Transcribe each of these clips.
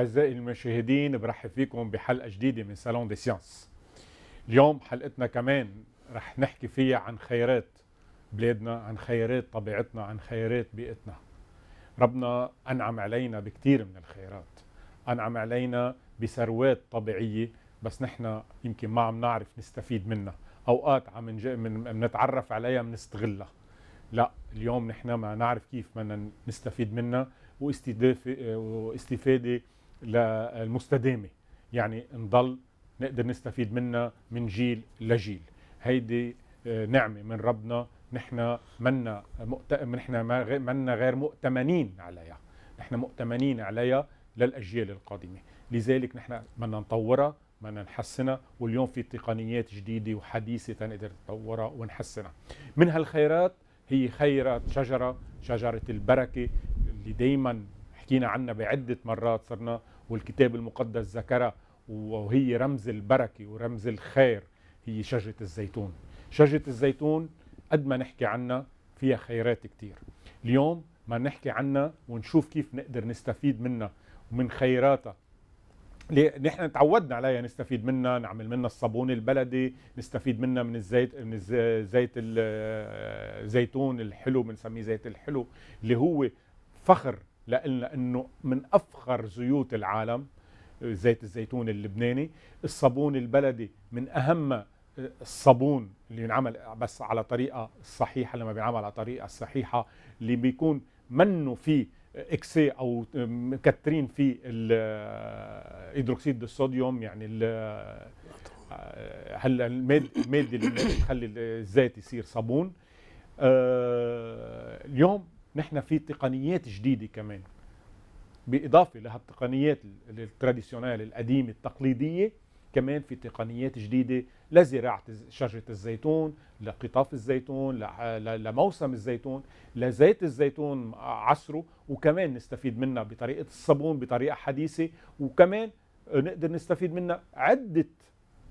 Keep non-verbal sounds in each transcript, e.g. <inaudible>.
أعزائي المشاهدين برحب فيكم بحلقة جديدة من سالون دي سيانس اليوم حلقتنا كمان رح نحكي فيها عن خيرات بلادنا عن خيرات طبيعتنا عن خيرات بيئتنا ربنا أنعم علينا بكثير من الخيرات أنعم علينا بثروات طبيعية بس نحن يمكن ما عم نعرف نستفيد منها أوقات عم من نتعرف عليها بنستغلها لا اليوم نحن ما نعرف كيف بدنا نستفيد منها واستفاده المستدامه يعني نضل نقدر نستفيد منها من جيل لجيل هيدي آه، نعمه من ربنا نحن منا نحن منا غير مؤتمنين عليها نحن مؤتمنين عليها للاجيال القادمه لذلك نحن بدنا نطورها بدنا نحسنها واليوم في تقنيات جديده وحديثه تنقدر نطورها ونحسنها من هالخيرات هي خيرات شجره شجره البركه اللي دائما حكينا عنها بعده مرات صرنا والكتاب المقدس ذكرها وهي رمز البركة ورمز الخير هي شجرة الزيتون شجرة الزيتون قد ما نحكي عنها فيها خيرات كتير اليوم ما نحكي عنها ونشوف كيف نقدر نستفيد منها ومن خيراتها نحن تعودنا عليها نستفيد منها نعمل منها الصابون البلدي نستفيد منها من الزيت من زيت الزيتون الحلو بنسميه زيت الحلو اللي هو فخر لأن انه من أفخر زيوت العالم زيت الزيتون اللبناني الصابون البلدي من أهم آه، الصابون اللي ينعمل بس على طريقة صحيحة لما بينعمل على طريقة صحيحة اللي بيكون منه فيه اكسي او مكترين فيه الهيدروكسيد الصوديوم آه، يعني آه، هلا الماده اللي بتخلي الزيت يصير صابون اليوم نحن في تقنيات جديده كمان باضافه لهالتقنيات التراديشنال القديمه التقليديه كمان في تقنيات جديده لزراعه شجره الزيتون لقطاف الزيتون لموسم الزيتون لزيت الزيتون عصره وكمان نستفيد منها بطريقه الصابون بطريقه حديثه وكمان نقدر نستفيد منها عده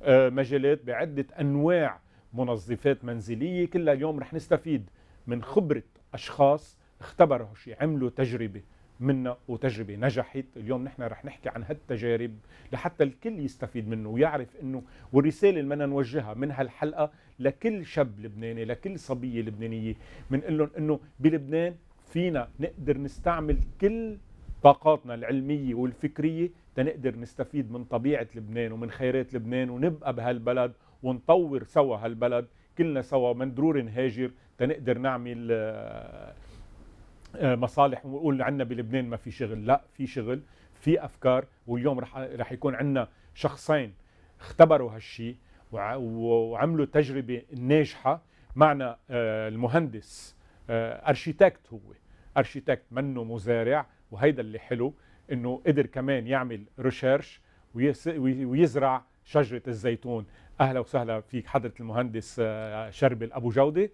آه، مجالات بعده انواع منظفات منزليه كلها اليوم رح نستفيد من خبره اشخاص اختبروا شيء عملوا تجربة منا وتجربة نجحت اليوم نحن رح نحكي عن هالتجارب لحتى الكل يستفيد منه ويعرف انه والرسالة اللي بدنا نوجهها من هالحلقة لكل شاب لبناني لكل صبية لبنانية بنقول لهم انه بلبنان فينا نقدر نستعمل كل طاقاتنا العلمية والفكرية تنقدر نستفيد من طبيعة لبنان ومن خيرات لبنان ونبقى بهالبلد ونطور سوا هالبلد كلنا سوا من ضروري نهاجر تنقدر نعمل آه، آه، مصالح ونقول عندنا بلبنان ما في شغل لا في شغل في افكار واليوم رح رح يكون عندنا شخصين اختبروا هالشيء وعملوا تجربه ناجحه معنا آه، المهندس آه، ارشيتكت هو ارشيتكت منه مزارع وهيدا اللي حلو انه قدر كمان يعمل ريسيرش ويزرع شجره الزيتون اهلا وسهلا فيك حضره المهندس شربل ابو جوده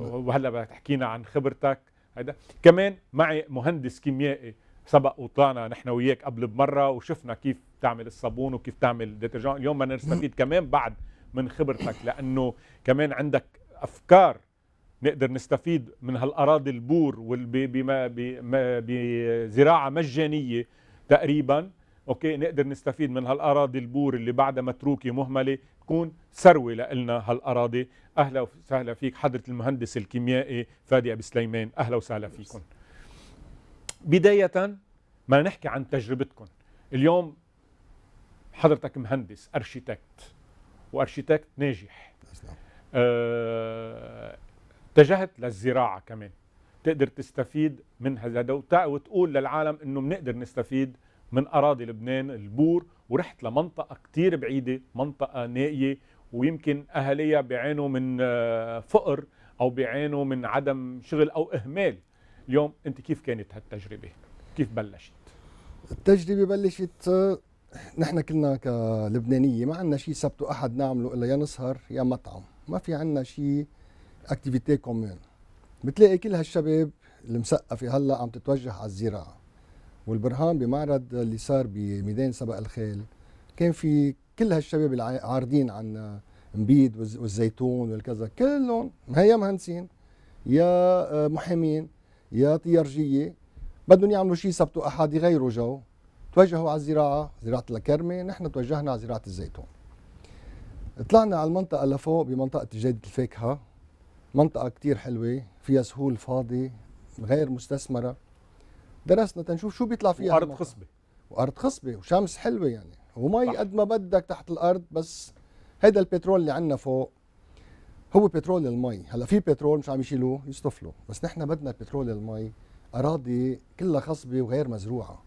وهلا بدك تحكينا عن خبرتك هيدا كمان معي مهندس كيميائي سبق وطلعنا نحن وياك قبل بمره وشفنا كيف تعمل الصابون وكيف تعمل ديترجنت اليوم بدنا نستفيد كمان بعد من خبرتك لانه كمان عندك افكار نقدر نستفيد من هالاراضي البور بزراعه مجانيه تقريبا اوكي نقدر نستفيد من هالاراضي البور اللي بعدها متروكه مهمله تكون ثروه لنا هالاراضي اهلا وسهلا فيك حضره المهندس الكيميائي فادي ابي سليمان اهلا وسهلا فيكم بدايه ما نحكي عن تجربتكم اليوم حضرتك مهندس ارشيتكت وارشيتكت ناجح نعم. أه اتجهت للزراعه كمان تقدر تستفيد من هذا وتقول للعالم انه بنقدر نستفيد من أراضي لبنان البور ورحت لمنطقة كتير بعيدة منطقة نائية ويمكن اهاليها بيعانوا من آه، فقر أو بيعانوا من عدم شغل أو إهمال اليوم أنت كيف كانت هالتجربة؟ كيف بلشت؟ التجربة بلشت آه، نحن كلنا كلبنانية ما عندنا شيء سبت وأحد نعمله إلا يا نسهر يا مطعم ما في عندنا شيء اكتيفيتي كومون بتلاقي كل هالشباب المسقفه هلا عم تتوجه على الزراعة والبرهان بمعرض اللي صار بميدان سبق الخيل كان في كل هالشباب اللي عارضين عن مبيد والزيتون والكذا كلهم هي مهندسين يا آه، محامين يا طيارجيه بدهم يعملوا شيء سبت واحد يغيروا جو توجهوا على الزراعه زراعه الكرمه نحن توجهنا على زراعه الزيتون طلعنا على المنطقه لفوق بمنطقه جيدة الفاكهه منطقه كثير حلوه فيها سهول فاضي غير مستثمره درسنا تنشوف شو بيطلع فيها وارض خصبه وارض خصبه وشمس حلوه يعني ومي قد ما بدك تحت الارض بس هيدا البترول اللي عندنا فوق هو بترول المي هلا في بترول مش عم يشيلوه يصطفلوا بس نحن بدنا بترول المي اراضي كلها خصبه وغير مزروعه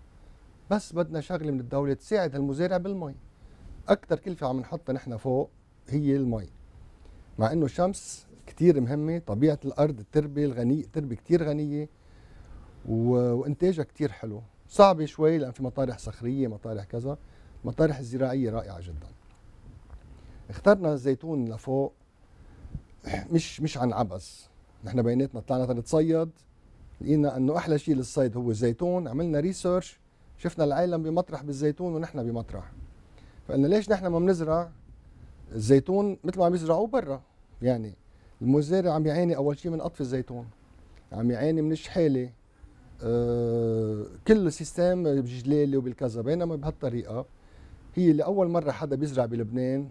بس بدنا شغله من الدوله تساعد المزارع بالمي اكثر كلفه عم نحطها نحن فوق هي المي مع انه الشمس كثير مهمه طبيعه الارض التربه الغنيه تربه كثير غنيه وانتاجها كتير حلو صعبة شوي لأن في مطارح صخرية مطارح كذا مطارح الزراعية رائعة جدا اخترنا الزيتون لفوق مش مش عن عبث نحن بيناتنا طلعنا نتصيد لقينا انه احلى شيء للصيد هو الزيتون عملنا ريسيرش شفنا العالم بمطرح بالزيتون ونحن بمطرح فقلنا ليش نحن ما بنزرع الزيتون مثل ما عم يزرعوه برا يعني المزارع عم يعاني اول شيء من قطف الزيتون عم يعاني من الشحاله آه، كل سيستم بجلاله وبالكذا بينما بهالطريقه هي لاول مره حدا بيزرع بلبنان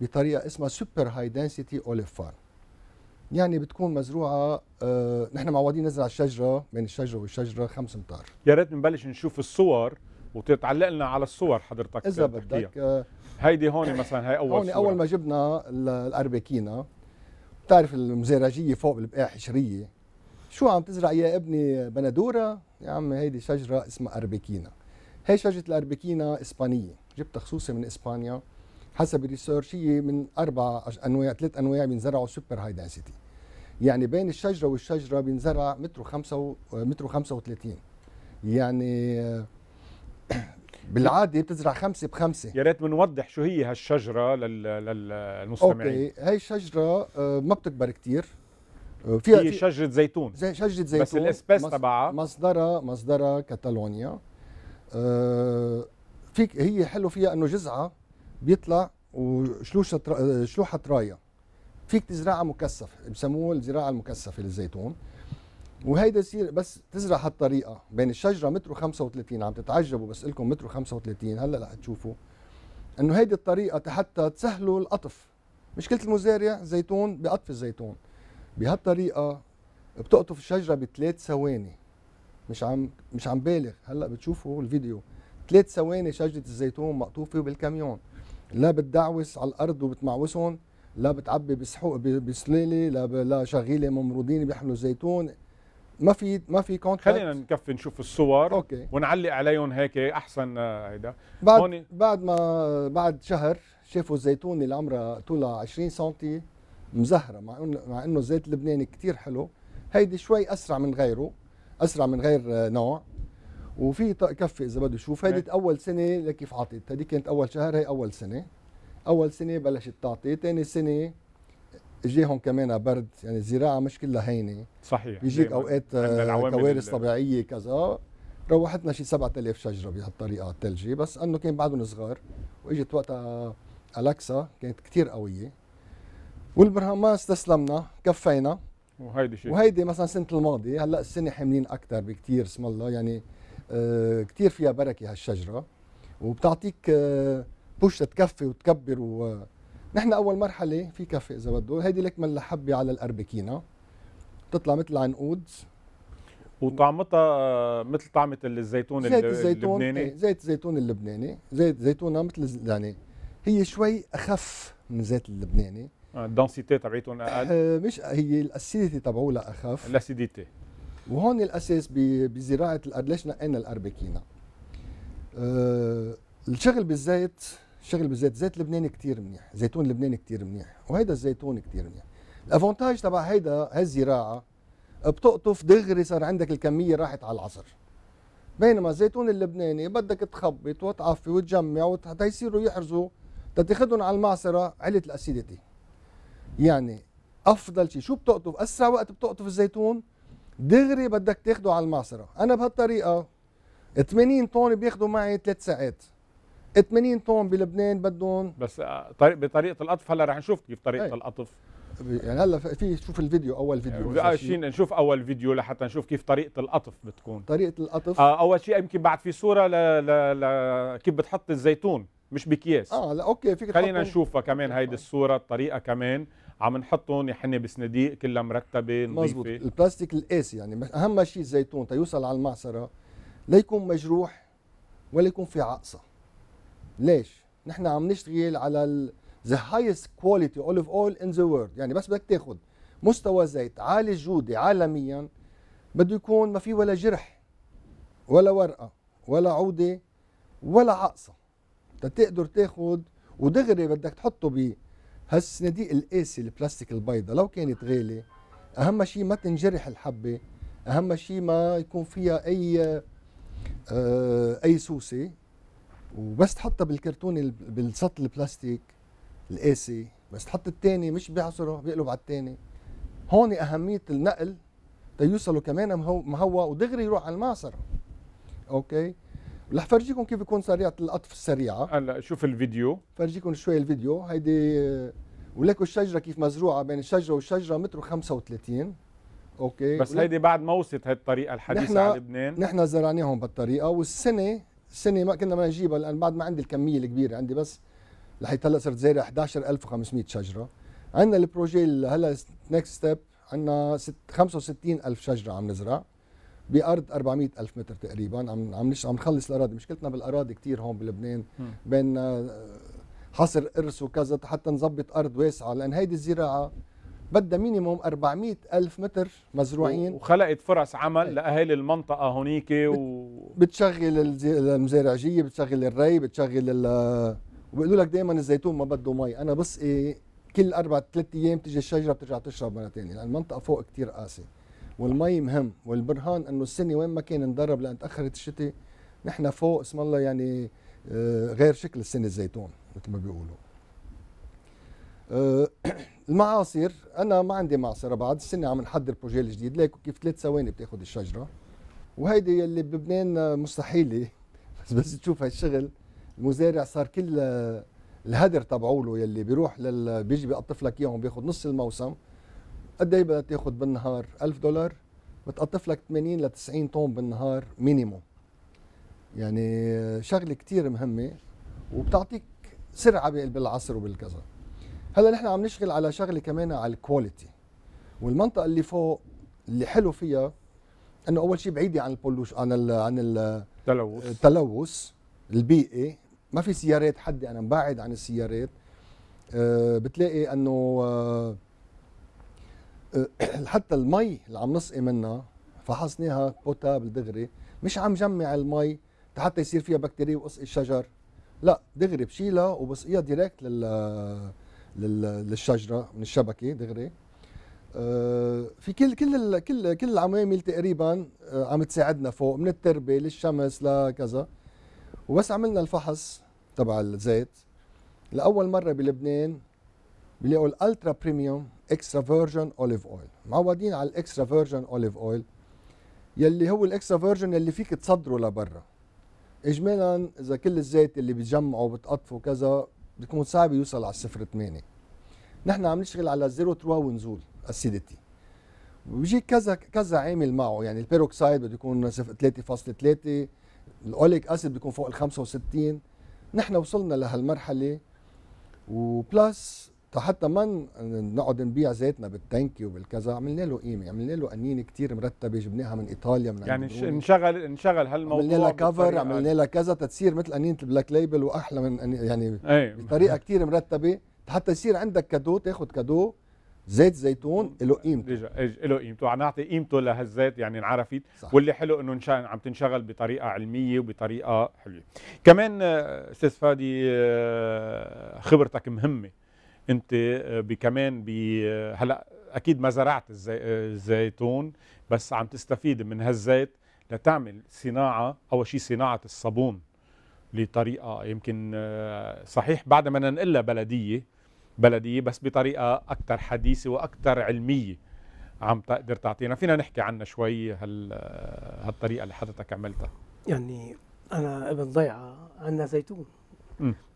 بطريقه اسمها سوبر هاي دنسيتي اوليف فارم يعني بتكون مزروعه آه نحن معودين نزرع الشجره بين الشجره والشجره خمس امتار يا ريت نبلش نشوف الصور وتتعلق لنا على الصور حضرتك اذا بدك آه، هيدي هون مثلا هي اول هون اول ما جبنا الاربكينا بتعرف المزارجيه فوق البقاع حشريه شو عم تزرع يا ابني بندوره يا عم هيدي شجره اسمها اربكينا هي شجره الاربكينا اسبانيه جبتها خصوصي من اسبانيا حسب الريسيرش هي من اربع انواع ثلاث انواع بينزرعوا سوبر هاي دنسيتي يعني بين الشجره والشجره بينزرع متر وخمسة و... متر 35 يعني <coughs> بالعاده بتزرع خمسه بخمسه يا ريت بنوضح شو هي هالشجره لل... للمستمعين اوكي هي الشجره آه، ما بتكبر كثير في شجره زيتون زي شجره زيتون بس الاسباس تبعها مصدرها مصدرها كاتالونيا آه، فيك هي حلو فيها انه جزعه بيطلع وشلوحة آه، شلوحه رايه فيك تزرعها مكثفه بسموه الزراعه المكثفه للزيتون وهيدا يصير بس تزرع هالطريقه بين الشجره متر و 35 عم تتعجبوا بس لكم متر و 35 هلا رح تشوفوا انه هيدي الطريقه حتى تسهلوا القطف مشكله المزارع زيتون بقطف الزيتون بهالطريقه بتقطف الشجره بثلاث ثواني مش عم مش عم بالغ هلا بتشوفوا الفيديو ثلاث ثواني شجره الزيتون مقطوفه بالكاميون لا بتدعوس على الارض وبتمعوسهم لا بتعبي بسحوق بسلاله لا ب... لا شغيله ممرودين بيحملوا زيتون ما في ما في كونتراكت خلينا نكفي نشوف الصور أوكي. ونعلق عليهم هيك احسن آه، هيدا بعد هوني. بعد ما بعد شهر شافوا الزيتون اللي عمرها طولها 20 سم مزهره مع انه مع انه الزيت اللبناني كثير حلو هيدي شوي اسرع من غيره اسرع من غير آه، نوع وفي كفي اذا بده يشوف هيدي إيه. اول سنه لكيف عطيت هذيك كانت اول شهر هي اول سنه اول سنه بلشت تعطي ثاني سنه اجيهم كمان برد يعني الزراعه مش كلها هينه صحيح بيجيك اوقات آه، كوارث طبيعيه كذا آه، روحتنا شي 7000 شجره بهالطريقه الثلجي بس انه كان بعدهم صغار واجت وقتها الاكسا كانت كثير قويه والبرهان ما استسلمنا كفينا وهيدي شيء وهيدي مثلا السنه الماضيه هلا السنه حاملين اكثر بكثير اسم الله يعني آه كثير فيها بركه هالشجره وبتعطيك آه بوش تكفي وتكبر و آه، نحن اول مرحله في كفي اذا بده هيدي لك من الحبي على الاربكينه بتطلع مثل العنقود وطعمتها آه، مثل طعمه الزيتون زيت الزيتون اللبناني إيه، زيت الزيتون اللبناني زيت زيتونه مثل يعني هي شوي اخف من زيت اللبناني الدنسيتي تبعيتهم اقل آه، مش هي الاسيديتي تبعولها اخف الاسيديتي وهون الاساس بزراعه الارض ليش نقينا الاربكينا آه، الشغل بالزيت الشغل بالزيت زيت لبناني كثير منيح زيتون لبناني كثير منيح وهيدا الزيتون كثير منيح الافونتاج تبع هيدا هالزراعه بتقطف دغري صار عندك الكميه راحت على العصر بينما الزيتون اللبناني بدك تخبط وتعفي وتجمع وتيصيروا يحرزوا تاخذهم على المعصره علة الاسيديتي يعني افضل شيء شو بتقطف اسرع وقت بتقطف الزيتون دغري بدك تاخده على المعصره انا بهالطريقه 80 طن بياخذوا معي 3 ساعات 80 طن بلبنان بدهم بس آه، طريق بطريقه القطف هلا رح نشوف كيف طريقه أي. القطف يعني هلا في شوف الفيديو اول فيديو آه، آه، شيء نشوف اول فيديو لحتى نشوف كيف طريقه القطف بتكون طريقه القطف آه اول شيء يمكن بعد في صوره ل... ل... ل... كيف بتحط الزيتون مش باكياس اه لا اوكي فيك خلينا نشوفها كمان هيدي طيب. الصوره الطريقه كمان عم نحطهم يا بصناديق كلها مرتبه نظيفه مزبوط البلاستيك القاسي يعني اهم شيء الزيتون تيوصل على المعصره لا يكون مجروح ولا يكون في عقصه ليش نحن عم نشتغل على ذا هايست كواليتي اوليف oil ان ذا وورلد يعني بس بدك تاخذ مستوى زيت عالي الجوده عالميا بده يكون ما في ولا جرح ولا ورقه ولا عوده ولا عقصه تقدر تاخذ ودغري بدك تحطه هالصناديق القاسي البلاستيك البيضة لو كانت غالية أهم شيء ما تنجرح الحبة أهم شيء ما يكون فيها أي آه، أي سوسة وبس تحطها بالكرتون بالسطل البلاستيك القاسي بس تحط الثاني مش بيعصره بيقلب على الثاني هون أهمية النقل تيوصلوا كمان مهوى ودغري يروح على المعصر أوكي رح فرجيكم كيف يكون سريعه القطف السريعه هلا شوف الفيديو فرجيكم شوي الفيديو هيدي آه، ولكم الشجره كيف مزروعه بين الشجره والشجره متر 35 اوكي بس هيدي بعد ما وصلت هالطريقه الحديثه نحنا... على لبنان نحن زرعناهم بالطريقة والسنه السنه ما كنا ما نجيبها لان بعد ما عندي الكميه الكبيره عندي بس لحيت هلا صرت زارع 11500 شجره عندنا البروجي هلا نكست ستيب عندنا 65000 شجره عم نزرع بارض 400 الف متر تقريبا عم عم عم نخلص الاراضي مشكلتنا بالاراضي كثير هون بلبنان بين آه، حصر قرص وكذا حتى نظبط ارض واسعه لان هيدي الزراعه بدها مينيموم 400 ألف متر مزروعين وخلقت فرص عمل إيه. لأهالي المنطقة هونيك و... بتشغل المزارعجية بتشغل الري بتشغل ال... وبيقولوا لك دائما الزيتون ما بده مي أنا بسقي إيه، كل أربع ثلاث أيام بتيجي الشجرة بترجع تشرب مرة ثانية لأن المنطقة فوق كثير قاسية والمي مهم والبرهان انه السنه وين ما كان ندرب لان تاخرت الشتاء نحن فوق اسم الله يعني آه، غير شكل السنه الزيتون مثل ما بيقولوا آه، <clears throat> المعاصر انا ما عندي معصره بعد السنه عم نحضر بروجي جديد ليك كيف ثلاث ثواني بتاخذ الشجره وهيدي يلي بلبنان مستحيله بس بس تشوف هالشغل المزارع صار كل آه، الهدر تبعوله يلي بيروح لل بيجي بيقطف لك اياهم بياخذ نص الموسم قد ايه بدها تاخذ بالنهار 1000 دولار بتقطف لك 80 ل 90 طن بالنهار مينيموم يعني شغله كثير مهمه وبتعطيك سرعه بالعصر وبالكذا هلا نحن عم نشتغل على شغله كمان على الكواليتي والمنطقه اللي فوق اللي حلو فيها انه اول شيء بعيده عن البولوش عن الـ عن الـ التلوث التلوث البيئي ما في سيارات حدي انا مبعد عن السيارات آه، بتلاقي انه آه، <clears throat> حتى المي اللي عم نسقي منها فحصناها بوتابل دغري مش عم جمع المي حتى يصير فيها بكتيريا واسقي الشجر لا دغري بشيلها وبسقيها ديريكت لل... لل... للشجره من الشبكه دغري آه، في كل كل كل كل العوامل تقريبا آه، عم تساعدنا فوق من التربه للشمس لكذا وبس عملنا الفحص تبع الزيت لاول مره بلبنان بيلاقوا الالترا بريميوم اكسترا فيرجن اوليف اويل معودين على الاكسترا فيرجن اوليف اويل يلي هو الاكسترا فيرجن يلي فيك تصدره لبرا اجمالا اذا كل الزيت اللي بتجمعه وبتقطفه كذا بيكون صعب يوصل على الصفر 8 نحن عم نشتغل على زيرو تروا ونزول اسيديتي بيجي كذا كذا عامل معه يعني البيروكسايد بده يكون 3.3 الاوليك اسيد بيكون فوق ال 65 نحن وصلنا لهالمرحله وبلس حتى ما نقعد نبيع زيتنا بالتانكي وبالكذا عملنا له قيمه عملنا له قنينه كثير مرتبه جبناها من ايطاليا من يعني انشغل انشغل هالموضوع عملنا لها كفر عملنا لها كذا تتصير مثل قنينه البلاك ليبل واحلى من يعني أي. أيوة. بطريقه كثير مرتبه حتى يصير عندك كادو تاخذ كادو زيت زيتون له قيمته له قيمته عم نعطي قيمته لهالزيت يعني انعرفت واللي حلو انه انش... عم تنشغل بطريقه علميه وبطريقه حلوه كمان آه، استاذ فادي آه، خبرتك مهمه انت آه، ب آه، هلا اكيد ما زرعت آه، الزيتون بس عم تستفيد من هالزيت لتعمل صناعه اول شيء صناعه الصابون لطريقه يمكن صحيح بعد ما ننقلها بلديه بلديه بس بطريقه اكثر حديثه واكثر علميه عم تقدر تعطينا فينا نحكي عنها شوي هال هالطريقه اللي حضرتك عملتها يعني انا ابن ضيعه عندنا زيتون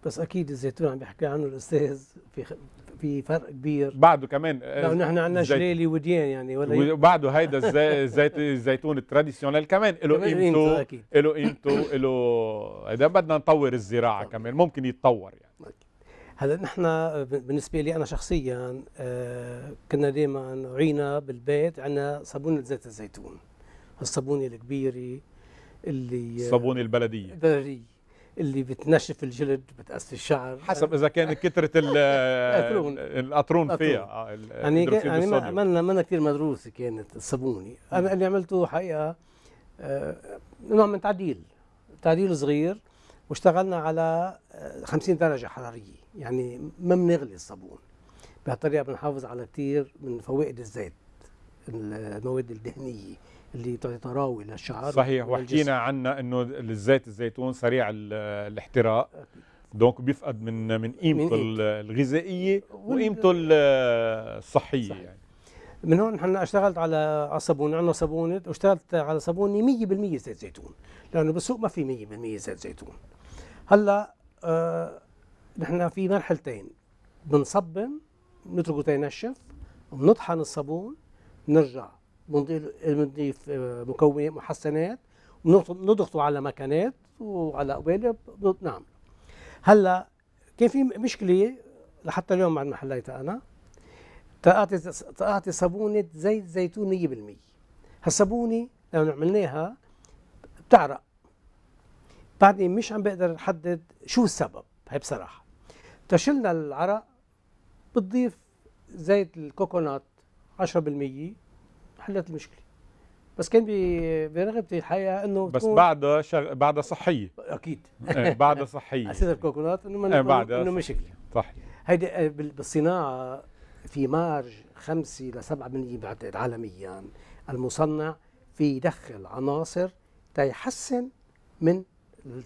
بس اكيد الزيتون عم يحكي عنه الاستاذ في خ... في فرق كبير بعده كمان آه، لو نحن عندنا جليلي وديان يعني ولا وبعده هيدا <laughs> الزيت الزيتون التراديسيونال كمان له قيمته له قيمته له <laughs> اذا بدنا نطور الزراعه كمان ممكن يتطور يعني هلا نحن بالنسبه لي انا شخصيا آه، كنا دائما عينا بالبيت عندنا صابونه زيت الزيتون الصابونه الكبيره اللي الصابونه البلديه البلديه اللي بتنشف الجلد بتاسي الشعر حسب اذا كان كثره القطرون <laughs> فيها آه، يعني يعني منا منا كثير مدروسه كانت الصابونه انا اللي عملته حقيقه آه، نوع من تعديل تعديل صغير واشتغلنا على 50 آه، درجه حراريه يعني ما بنغلي الصابون بهالطريقه بنحافظ على كثير من فوائد الزيت المواد الدهنيه اللي تتراوي للشعر صحيح وحكينا عنها انه الزيت الزيتون سريع الاحتراق دونك بيفقد من من قيمته الغذائيه وقيمته الصحيه صحيح. يعني من هون نحن اشتغلت على صابون عندنا صابونه واشتغلت على صابونه 100% زيت زيتون لانه بالسوق ما في 100% زيت زيتون هلا آه نحن في مرحلتين بنصبن بنتركه تنشف بنطحن الصابون بنرجع بنضيف بنضيف آه، مكونات محسنات بنضغطه على مكانات وعلى قوالب نعم هلا كان في مشكله لحتى اليوم بعد ما حليتها انا تقعتي تقعتي صابونه زيت زيتون 100% هالصابونه لما عملناها بتعرق بعدين مش عم بقدر احدد شو السبب هي بصراحه تشلنا العرق بتضيف زيت الكوكونات 10% حلت المشكله بس كان برغبتي الحقيقه انه بس بعدها شغ... بعدها صحيه اكيد إيه، بعدها صحيه <laughs> اساس الكوكونات انه من... إيه، انه مشكله صح هيدي آه، بالصناعه في مارج 5 ل 7% بعتقد عالميا المصنع في يدخل عناصر تيحسن من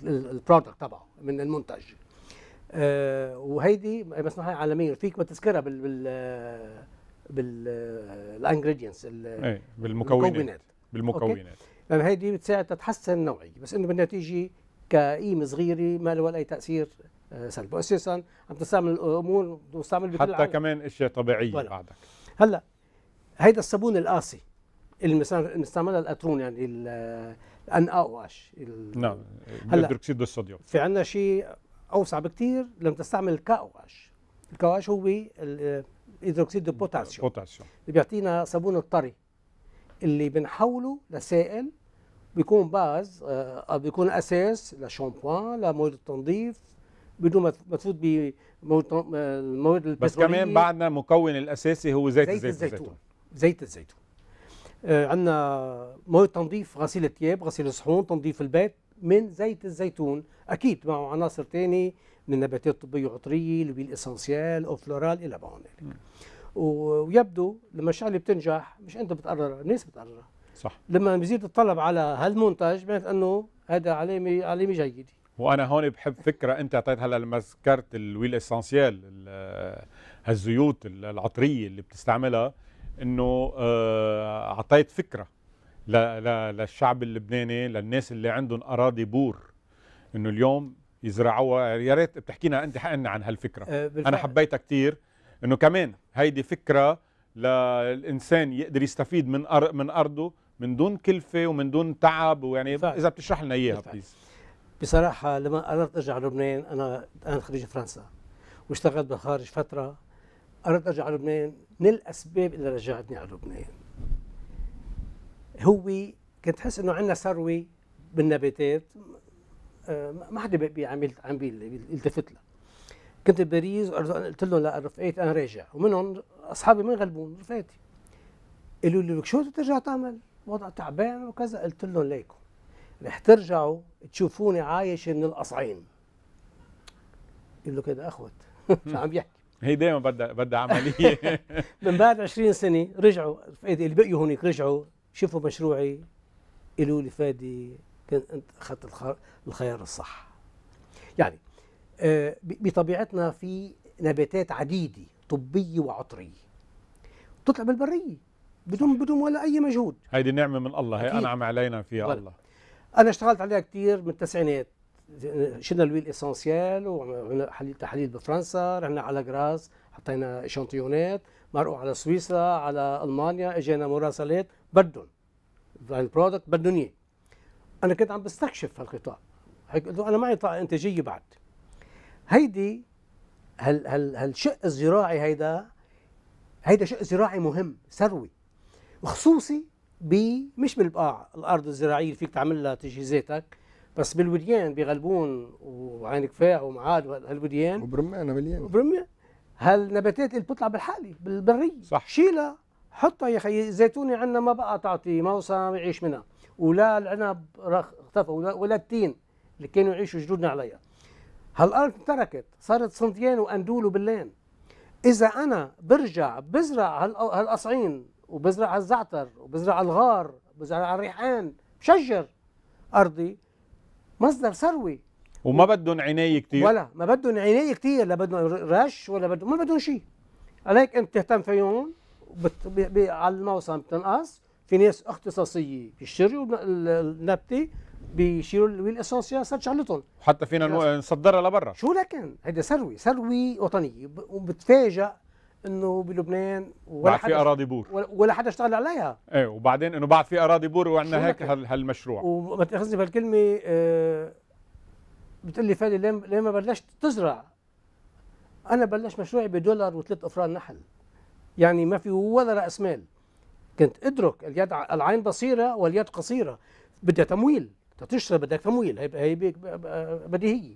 البرودكت تبعه من المنتج أه وهيدي هي عالميا فيك ما تذكرها بال, بال بالانجريدينتس إيه، بالمكونات بالمكونات لان يعني هيدي بتساعد تتحسن النوعيه بس انه بالنتيجه كقيمه صغيره ما له ولا اي تاثير آه، سلبي واساسا عم تستعمل امور مستعمل بكل حتى العالم. كمان اشياء طبيعيه ولا. بعدك هلا هيدا الصابون القاسي اللي بنستعملها الاترون يعني الان او اش نعم هيدروكسيد الصوديوم في عندنا شيء اوسع بكثير لما تستعمل او اش او اش هو هيدروكسيد البوتاسيوم بوتاسيوم اللي بيعطينا صابون الطري اللي بنحوله لسائل بيكون باز آه، بيكون اساس لشامبوان لمواد التنظيف بدون ما تفوت بمواد آه، البتروليه بس كمان بعدنا مكون الاساسي هو زيت, زيت الزيتون, الزيتون. زيت الزيتون آه عندنا مواد تنظيف غسيل الثياب غسيل الصحون تنظيف البيت من زيت الزيتون اكيد معه عناصر ثانيه من نباتات طبيه عطريه للاسانسيال او فلورال الى ما هنالك ويبدو لما الشغله بتنجح مش انت بتقررها الناس بتقررها صح لما بيزيد الطلب على هالمنتج معناته انه هذا علامه علامه جيده وانا هون بحب فكره انت اعطيت هلا لما ذكرت الويل اسانسيال هالزيوت العطريه اللي بتستعملها انه آه، اعطيت فكره للشعب اللبناني للناس اللي عندهم اراضي بور انه اليوم يزرعوها يا ريت بتحكينا لنا انت حقنا عن هالفكره آه، بالفعل. انا حبيتها كثير انه كمان هيدي فكره للانسان يقدر يستفيد من من ارضه من دون كلفه ومن دون تعب ويعني بالفعل. اذا بتشرح لنا اياها بليز بصراحه لما قررت ارجع لبنان انا انا خريج فرنسا واشتغلت بالخارج فتره قررت ارجع على لبنان من الاسباب اللي رجعتني على لبنان هو كنت حس انه عندنا ثروه بالنباتات ما حدا بيعمل عم بيلتفت له كنت بباريس قلت لهم لا رفقاتي انا راجع ومنهم اصحابي ما يغلبون رفقاتي قالوا لي لك شو ترجع تعمل وضع تعبان وكذا قلت لهم ليكم رح ترجعوا تشوفوني عايش من القصعين قال له كده اخوت <laughs> شو عم يحكي هي دائما بدها بدها عمليه <laughs> من بعد 20 سنه رجعوا رفقاتي اللي بقيوا هونيك رجعوا شافوا مشروعي قالوا لي فادي لكن انت اخذت الخيار الصح يعني آه، بطبيعتنا في نباتات عديده طبيه وعطريه تطلع بالبريه بدون بدون ولا اي مجهود هيدي نعمه من الله هي انعم علينا فيها ولا. الله انا اشتغلت عليها كثير من التسعينات شلنا الويل اسونسيال وعملنا تحاليل بفرنسا رحنا على جراس حطينا شانتيونات مرقوا على سويسرا على المانيا اجينا مراسلات بدهم البرودكت بدهم اياه انا كنت عم بستكشف هالقطاع قلت له انا معي طاقه انتاجيه بعد هيدي هال هال هالشق الزراعي هيدا هيدا شق زراعي مهم ثروي ب مش بالبقاع الارض الزراعيه اللي فيك لها تجهيزاتك بس بالوديان بغلبون وعين كفاع ومعاد وهالوديان وبرمان مليان وبرمانه هالنباتات اللي بتطلع بالحالي بالبريه صح شيلها حطها يا خي زيتوني عندنا ما بقى تعطي موسم يعيش منها ولا العنب اختفى ولا التين اللي كانوا يعيشوا جدودنا عليها هالارض تركت صارت صنديان واندول وبلان اذا انا برجع بزرع هالقصعين وبزرع هالزعتر وبزرع الغار وبزرع الريحان بشجر ارضي مصدر ثروه وما بدهم عنايه كثير ولا ما بدهم عنايه كثير لا بدهم رش ولا بدهم ما بدهم شيء عليك انت تهتم فيهم بت... ب... ب... على الموسم بتنقص في ناس اختصاصيه بيشتروا النبته بيشيلوا والاسانسيال صار شغلتهم فينا يعني نصدرها لبرا شو لكن هيدا ثروه ثروه وطنيه وبتفاجئ انه بلبنان ولا حدا في اراضي بور ولا حدا اشتغل عليها ايه وبعدين انه بعد في اراضي بور وعندنا هيك هالمشروع وما تاخذني بهالكلمه آه بتقول لي فادي ليه ما بلشت تزرع انا بلشت مشروعي بدولار وثلاث افران نحل يعني ما في ولا راس مال كنت ادرك اليد العين بصيره واليد قصيره بدها تمويل تشتري بدك تمويل هي هي بديهيه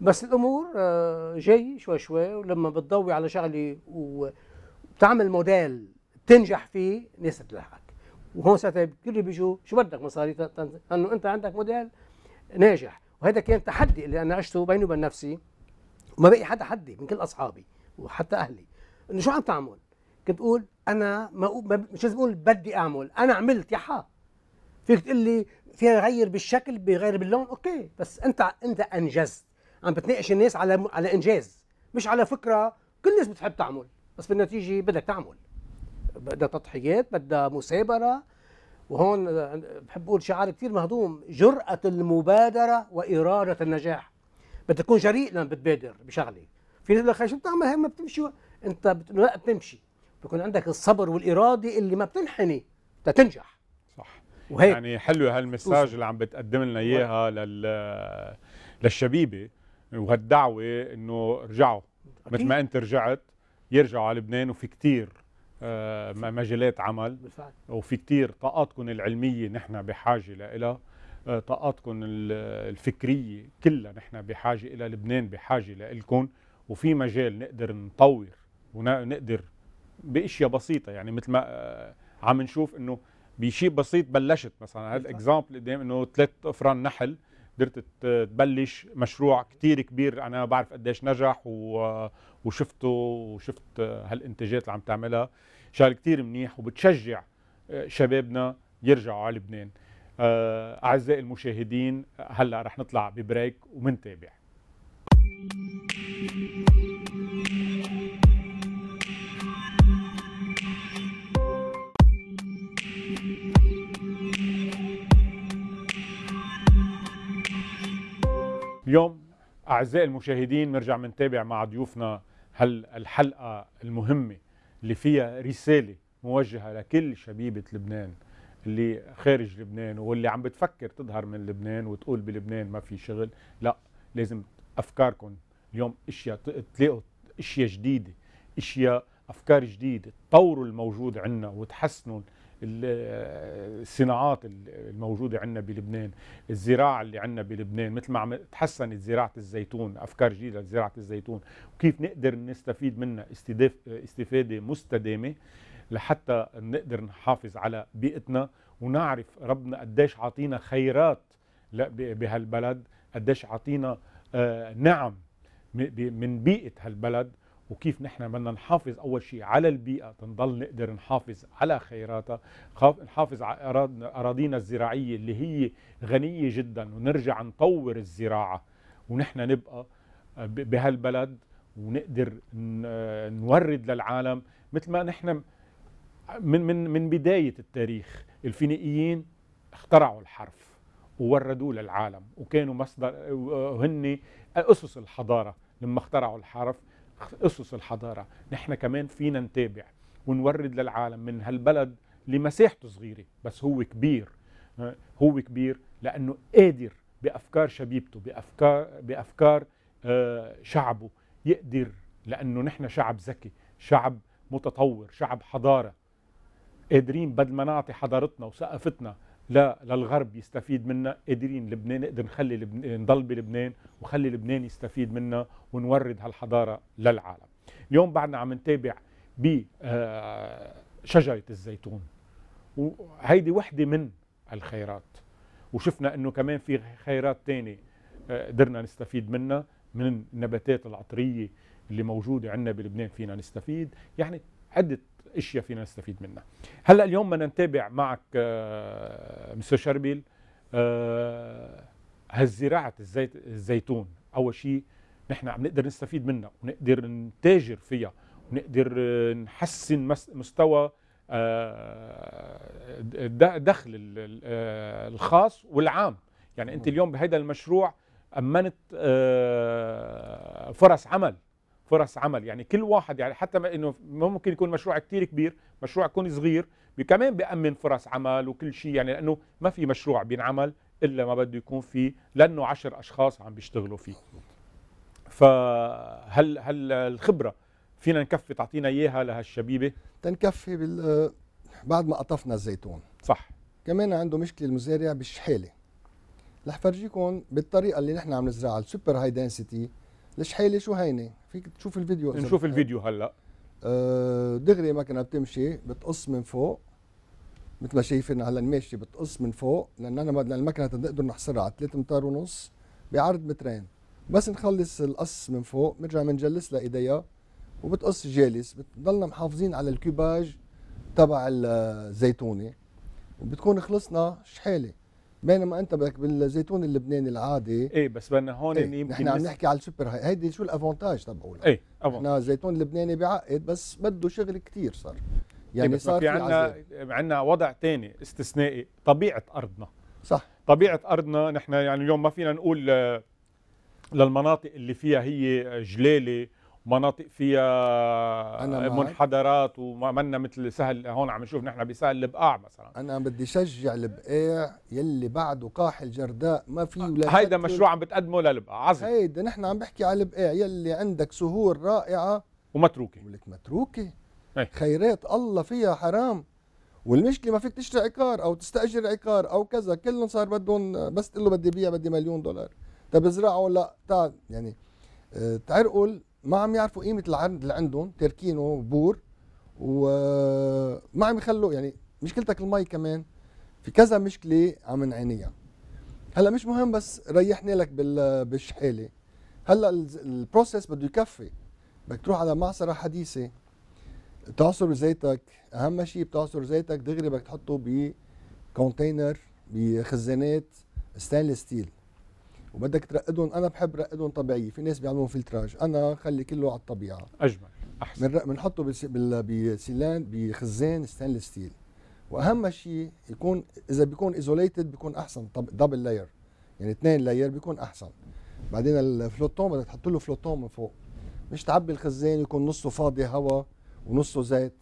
بس الامور آه، جاي شوي شوي ولما بتضوي على شغله وبتعمل موديل بتنجح فيه الناس بتلحقك وهون ساعتها كل بيجوا شو بدك مصاري لانه انت عندك موديل ناجح وهذا كان تحدي اللي انا عشته بيني وبين نفسي وما بقي حدا حدي من كل اصحابي وحتى اهلي انه شو عم تعمل؟ كنت اقول انا ما مش لازم اقول بدي اعمل انا عملت يحا فيك تقول لي فيها نغير بالشكل بغير باللون اوكي بس انت انت انجزت عم بتناقش الناس على على انجاز مش على فكره كل الناس بتحب تعمل بس بالنتيجه بدك تعمل بدها تضحيات بدها مثابره وهون آه، بحب اقول شعار كثير مهضوم جرأة المبادرة وإرادة النجاح بدك تكون جريء لما بتبادر بشغله في ناس بتقول لك شو بتعمل هي ما بتمشي انت لا بتمشي يكون عندك الصبر والإرادة اللي ما بتنحني تتنجح صح وهيك يعني حلو هالمساج اللي عم بتقدم لنا إياها لل... للشبيبة وهالدعوة إنه رجعوا مثل ما أنت رجعت يرجعوا على لبنان وفي كتير آه، مجالات عمل بالفعل. وفي كتير طاقاتكم العلمية نحن بحاجة لها آه، طاقاتكم الفكرية كلها نحن بحاجة إلى لبنان بحاجة لكم وفي مجال نقدر نطور ونقدر باشياء بسيطه يعني مثل ما آه، عم نشوف انه بشيء بسيط بلشت مثلا هذا اكزامبل قدام انه ثلاث افران نحل قدرت تبلش مشروع كتير كبير انا بعرف قديش نجح آه، وشفته وشفت آه، هالانتاجات اللي عم تعملها شغل كتير منيح وبتشجع شبابنا يرجعوا على لبنان اعزائي المشاهدين هلا رح نطلع ببريك ومنتابع اليوم أعزائي المشاهدين نرجع منتابع مع ضيوفنا هل الحلقة المهمة اللي فيها رسالة موجهة لكل شبيبة لبنان اللي خارج لبنان واللي عم بتفكر تظهر من لبنان وتقول بلبنان ما في شغل لا لازم أفكاركم اليوم اشياء تلاقوا اشياء جديدة اشياء أفكار جديدة تطوروا الموجود عندنا وتحسنوا الصناعات الموجودة عندنا بلبنان الزراعة اللي عندنا بلبنان مثل ما عم تحسنت زراعة الزيتون أفكار جديدة لزراعة الزيتون وكيف نقدر نستفيد منها استفادة مستدامة لحتى نقدر نحافظ على بيئتنا ونعرف ربنا قديش عاطينا خيرات بهالبلد قديش عاطينا آه، نعم من بيئة هالبلد وكيف نحن بدنا نحافظ اول شيء على البيئه تنضل نقدر نحافظ على خيراتها نحافظ على اراضينا الزراعيه اللي هي غنيه جدا ونرجع نطور الزراعه ونحن نبقى بهالبلد ونقدر نورد للعالم مثل ما نحن من من من بدايه التاريخ الفينيقيين اخترعوا الحرف ووردوه للعالم وكانوا مصدر وهن اسس الحضاره لما اخترعوا الحرف اسس الحضاره نحن كمان فينا نتابع ونورد للعالم من هالبلد لمساحته صغيره بس هو كبير آه، هو كبير لانه قادر بافكار شبيبته بافكار بافكار آه، شعبه يقدر لانه نحن شعب ذكي شعب متطور شعب حضاره قادرين بدل ما نعطي حضارتنا وثقافتنا لا للغرب يستفيد منا قادرين لبنان نقدر نخلي لبنان نضل بلبنان وخلي لبنان يستفيد منا ونورد هالحضاره للعالم اليوم بعدنا عم نتابع ب آه، شجره الزيتون وهيدي وحده من الخيرات وشفنا انه كمان في خيرات تانية آه، قدرنا نستفيد منها من النباتات العطريه اللي موجوده عندنا بلبنان فينا نستفيد يعني عده اشياء فينا نستفيد منها هلا اليوم بدنا نتابع معك آه، مستر شربيل هالزراعه آه، الزيت الزيتون اول شيء نحن عم نقدر نستفيد منها ونقدر نتاجر فيها ونقدر آه، نحسن مستوى دخل الخاص والعام يعني انت اليوم بهذا المشروع امنت فرص عمل فرص عمل يعني كل واحد يعني حتى انه ممكن يكون مشروع كتير كبير مشروع يكون صغير كمان بيأمن فرص عمل وكل شيء يعني لانه ما في مشروع بينعمل الا ما بده يكون في لانه عشر اشخاص عم بيشتغلوا فيه فهل هل الخبره فينا نكفي تعطينا اياها لهالشبيبه تنكفي بال بعد ما قطفنا الزيتون صح كمان عنده مشكله المزارع بالشحاله رح فرجيكم بالطريقه اللي نحن عم نزرعها السوبر هاي دنسيتي الشحيله شو هينه فيك تشوف الفيديو نشوف الفيديو هلا أه دغري مكنه بتمشي بتقص من فوق مثل ما شايفين هلا ماشي بتقص من فوق لان انا بدنا المكنه تقدر نحصرها على 3 امتار ونص بعرض مترين بس نخلص القص من فوق بنرجع بنجلس لها ايديها وبتقص جالس بتضلنا محافظين على الكوباج تبع آه، الزيتونه وبتكون خلصنا شحاله بينما انت بدك بالزيتون اللبناني العادي ايه بس بدنا هون إيه يمكن نحن عم نحكي على السوبر هاي هيدي شو الافونتاج تبعولها ايه افونتاج الزيتون اللبناني بيعقد بس بده شغل كثير صار إيه، يعني إيه صار في عندنا عندنا وضع ثاني استثنائي طبيعه ارضنا صح طبيعه ارضنا نحن يعني اليوم ما فينا نقول آه، للمناطق اللي فيها هي جلاله مناطق فيها أنا منحدرات ومنا مثل سهل هون عم نشوف نحن بسهل البقاع مثلا انا بدي شجع البقاع يلي بعده قاحل جرداء ما في ولا هيدا مشروع عم بتقدمه للبقاع عظيم هيدا نحن عم بحكي على البقاع يلي عندك سهول رائعه ومتروكه ولك متروكه هي. إيه. خيرات الله فيها حرام والمشكله ما فيك تشتري عقار او تستاجر عقار او كذا كلهم صار بدهم بس تقول له بدي بيع بدي مليون دولار طب ازرعه لا تعال يعني آه، تعرقل ما عم يعرفوا قيمه العرض اللي عندهم تركينه بور وما عم يخلوا يعني مشكلتك المي كمان في كذا مشكله عم نعانيها هلا مش مهم بس ريحنا لك بالشحاله هلا البروسيس بده يكفي بدك تروح على معصره حديثه تعصر زيتك اهم شيء بتعصر زيتك دغري بدك تحطه بكونتينر بخزانات ستانلس ستيل وبدك ترقدهم انا بحب رقدهم طبيعيه في ناس بيعملوا فلتراج انا خلي كله على الطبيعه اجمل احسن بنحطه بسيلان بخزان ستانلس ستيل واهم شيء يكون اذا بيكون ايزوليتد بيكون احسن طب دبل لاير يعني اثنين لاير بيكون احسن بعدين الفلوتون بدك تحط له فلوتون من فوق مش تعبي الخزان يكون نصه فاضي هواء ونصه زيت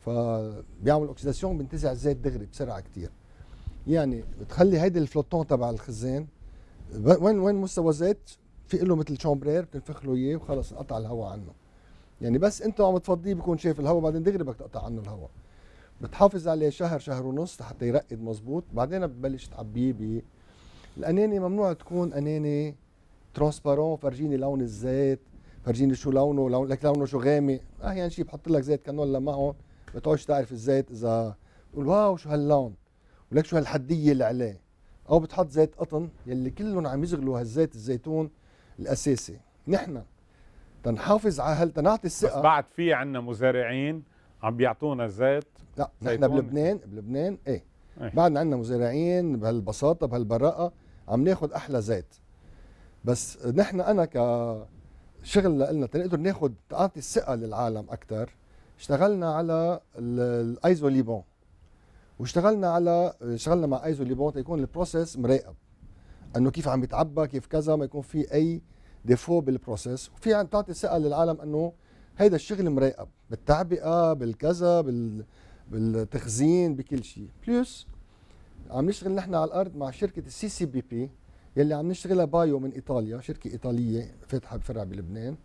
فبيعمل اوكسيداسيون بينتزع الزيت دغري بسرعه كتير يعني بتخلي هيدي الفلوتون تبع الخزان وين وين مستوى زيت في له مثل شومبرير بتنفخ له اياه وخلص انقطع الهواء عنه يعني بس انت عم تفضيه بيكون شايف الهواء بعدين دغري بدك تقطع عنه الهواء بتحافظ عليه شهر شهر ونص لحتى يرقد مزبوط بعدين بتبلش تعبيه ب الاناني ممنوع تكون اناني ترانسبارون فرجيني لون الزيت فرجيني شو لونه لون لك لونه شو غامق اه يعني شيء بحط لك زيت كانولا معه بتقعدش تعرف الزيت اذا بتقول واو شو هاللون ولك شو هالحديه اللي عليه او بتحط زيت قطن يلي كلهم عم يشغلوا هالزيت الزيتون الاساسي نحن تنحافظ على هل تنعطي الثقه بس بعد في عندنا مزارعين عم بيعطونا زيت لا نحن بلبنان بلبنان ايه, ايه. بعد عندنا مزارعين بهالبساطه بهالبراءه عم ناخذ احلى زيت بس نحن انا ك شغل لنا تنقدر ناخذ تعطي الثقه للعالم اكثر اشتغلنا على الايزوليبون واشتغلنا على اشتغلنا مع ايزو ليبون يكون البروسيس مراقب انه كيف عم يتعبى كيف كذا ما يكون في اي ديفو بالبروسيس وفي عم تعطي ثقه للعالم انه هيدا الشغل مراقب بالتعبئه بالكذا بال بالتخزين بكل شيء بلس عم نشتغل نحن على الارض مع شركه السي سي بي بي يلي عم نشتغلها بايو من ايطاليا شركه ايطاليه فاتحه بفرع بلبنان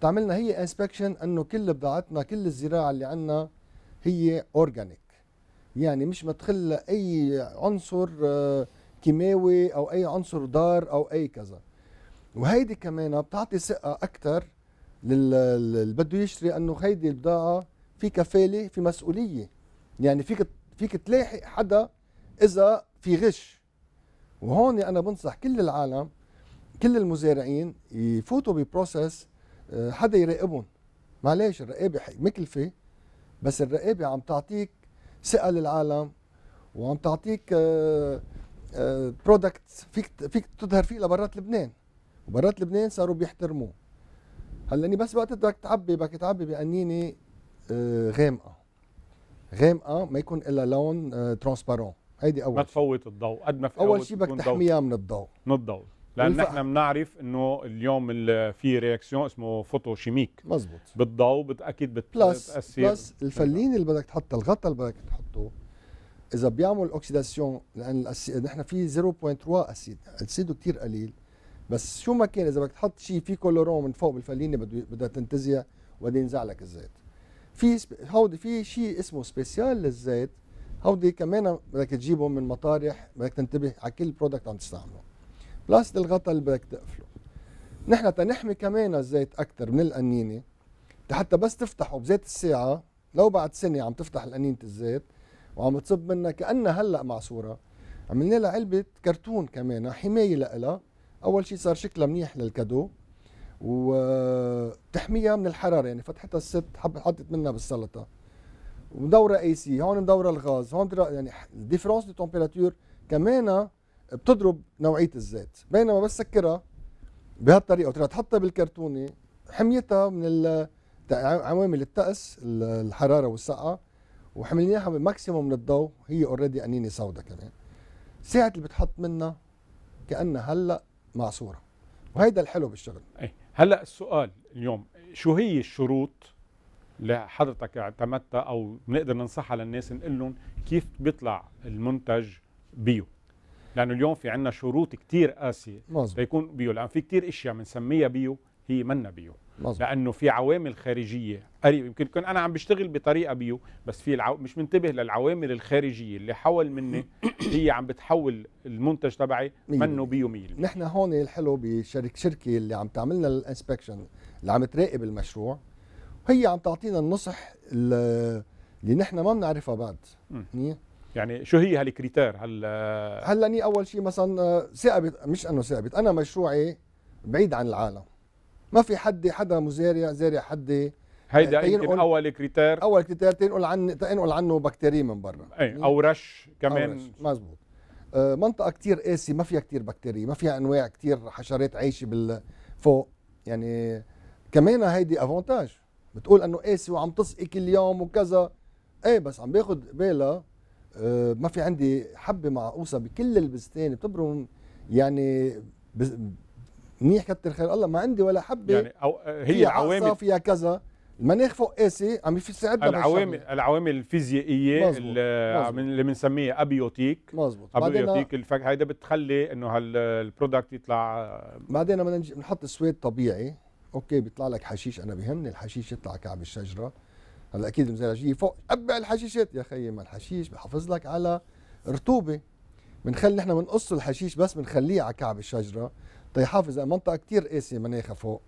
تعملنا هي انسبكشن انه كل بضاعتنا كل الزراعه اللي عندنا هي اورجانيك يعني مش مدخل اي عنصر آه، كيماوي او اي عنصر ضار او اي كذا وهيدي كمان بتعطي ثقه اكثر اللي بده يشتري انه هيدي البضاعه في كفاله في مسؤوليه يعني فيك فيك تلاحق حدا اذا في غش وهون انا بنصح كل العالم كل المزارعين يفوتوا ببروسس آه، حدا يراقبهم معلش الرقابه مكلفه بس الرقابه عم تعطيك سأل العالم وعم تعطيك برودكت آه، آه، فيك فيك تظهر فيه لبرات لبنان وبرات لبنان صاروا بيحترموه هلا اني بس وقت بدك تعبي بدك تعبي بقنينه آه، غامقه غامقه ما يكون الا لون ترانسبارون هيدي اول ما تفوت الضوء قد ما في اول شيء بدك تحميها من الضوء من الضوء لان نحن بنعرف انه اليوم في رياكسيون اسمه فوتوشيميك مظبوط بالضوء بتاكيد اكيد بت بلس بلس الفلين اللي بدك تحطه الغطاء اللي بدك تحطه اذا بيعمل اوكسيداسيون لان نحن في 0.3 اسيد اسيده كثير قليل بس شو ما كان اذا بدك تحط شيء في كولورون من فوق بالفلينه بدها تنتزع وبعدين ينزع لك الزيت في هودي في شيء اسمه سبيسيال للزيت هودي كمان بدك تجيبهم من مطارح بدك تنتبه على كل برودكت عم تستعمله بلس الغطاء اللي بدك تقفله نحن تنحمي كمان الزيت اكثر من القنينه حتى بس تفتحه بزيت الساعه لو بعد سنه عم تفتح قنينه الزيت وعم تصب منها كانها هلا معصوره عملنا لها علبه كرتون كمان حمايه لها اول شيء صار شكلها منيح للكادو وتحميها من الحراره يعني فتحتها الست حطت منها بالسلطه ومدوره اي سي هون مدوره الغاز هون يعني ديفرونس دي تمبيراتور كمان بتضرب نوعيه الزيت بينما بس سكرها بهالطريقه وترى تحطها بالكرتونه حميتها من عوامل التأس الحراره والسقعه وحملناها بماكسيموم من الضوء هي اوريدي قنينه سوداء كمان ساعه اللي بتحط منها كانها هلا معصوره وهيدا الحلو بالشغل أي. هلا السؤال اليوم شو هي الشروط اللي حضرتك اعتمدتها او بنقدر ننصحها للناس نقول لهم كيف بيطلع المنتج بيو لانه اليوم في عندنا شروط كثير قاسيه مظبوط ليكون بيو لان في كثير اشياء بنسميها بيو هي منا بيو مظبوط لانه في عوامل خارجيه قريب يمكن كنت انا عم بشتغل بطريقه بيو بس في العو... مش منتبه للعوامل الخارجيه اللي حول مني <clears throat> هي عم بتحول المنتج تبعي منه بيو ميل نحن هون الحلو بشركه شركه اللي عم تعملنا الانسبكشن اللي عم تراقب المشروع هي عم تعطينا النصح اللي نحن ما بنعرفها بعد يعني شو هي هالكريتير هل هلا اني اول شيء مثلا آه، ثابت مش انه ثابت انا مشروعي بعيد عن العالم ما في حد حدا مزارع زارع حد هيدا آه، يمكن اول كريتير اول كريتير تنقل عن تنقل عنه بكتيريا من برا اي او رش كمان مزبوط آه، منطقه كتير قاسي ما فيها كتير بكتيريا ما فيها انواع كتير حشرات عايشه بالفوق يعني كمان هيدي افونتاج بتقول انه قاسي وعم تسقي كل يوم وكذا ايه بس عم باخذ بالها آه، ما في عندي حبه معقوسه بكل البستان بتبرم يعني منيح كتر خير الله ما عندي ولا حبه يعني أو هي فيها العوامل فيها كذا المناخ فوق قاسي عم يساعدنا العوامل العوامل الفيزيائيه مزبوط. اللي بنسميها ابيوتيك مزبوط ابيوتيك الفاكهه هيدا بتخلي انه هالبرودكت يطلع بعدين بدنا بنحط سويد طبيعي اوكي بيطلع لك حشيش انا بهمني الحشيش يطلع كعب الشجره هلا اكيد المزالجيه فوق ابع الحشيشات يا خيي ما الحشيش بحافظ لك على رطوبه بنخلي نحن بنقص الحشيش بس بنخليه على كعب الشجره تيحافظ طيب، على منطقه كثير قاسيه مناخها فوق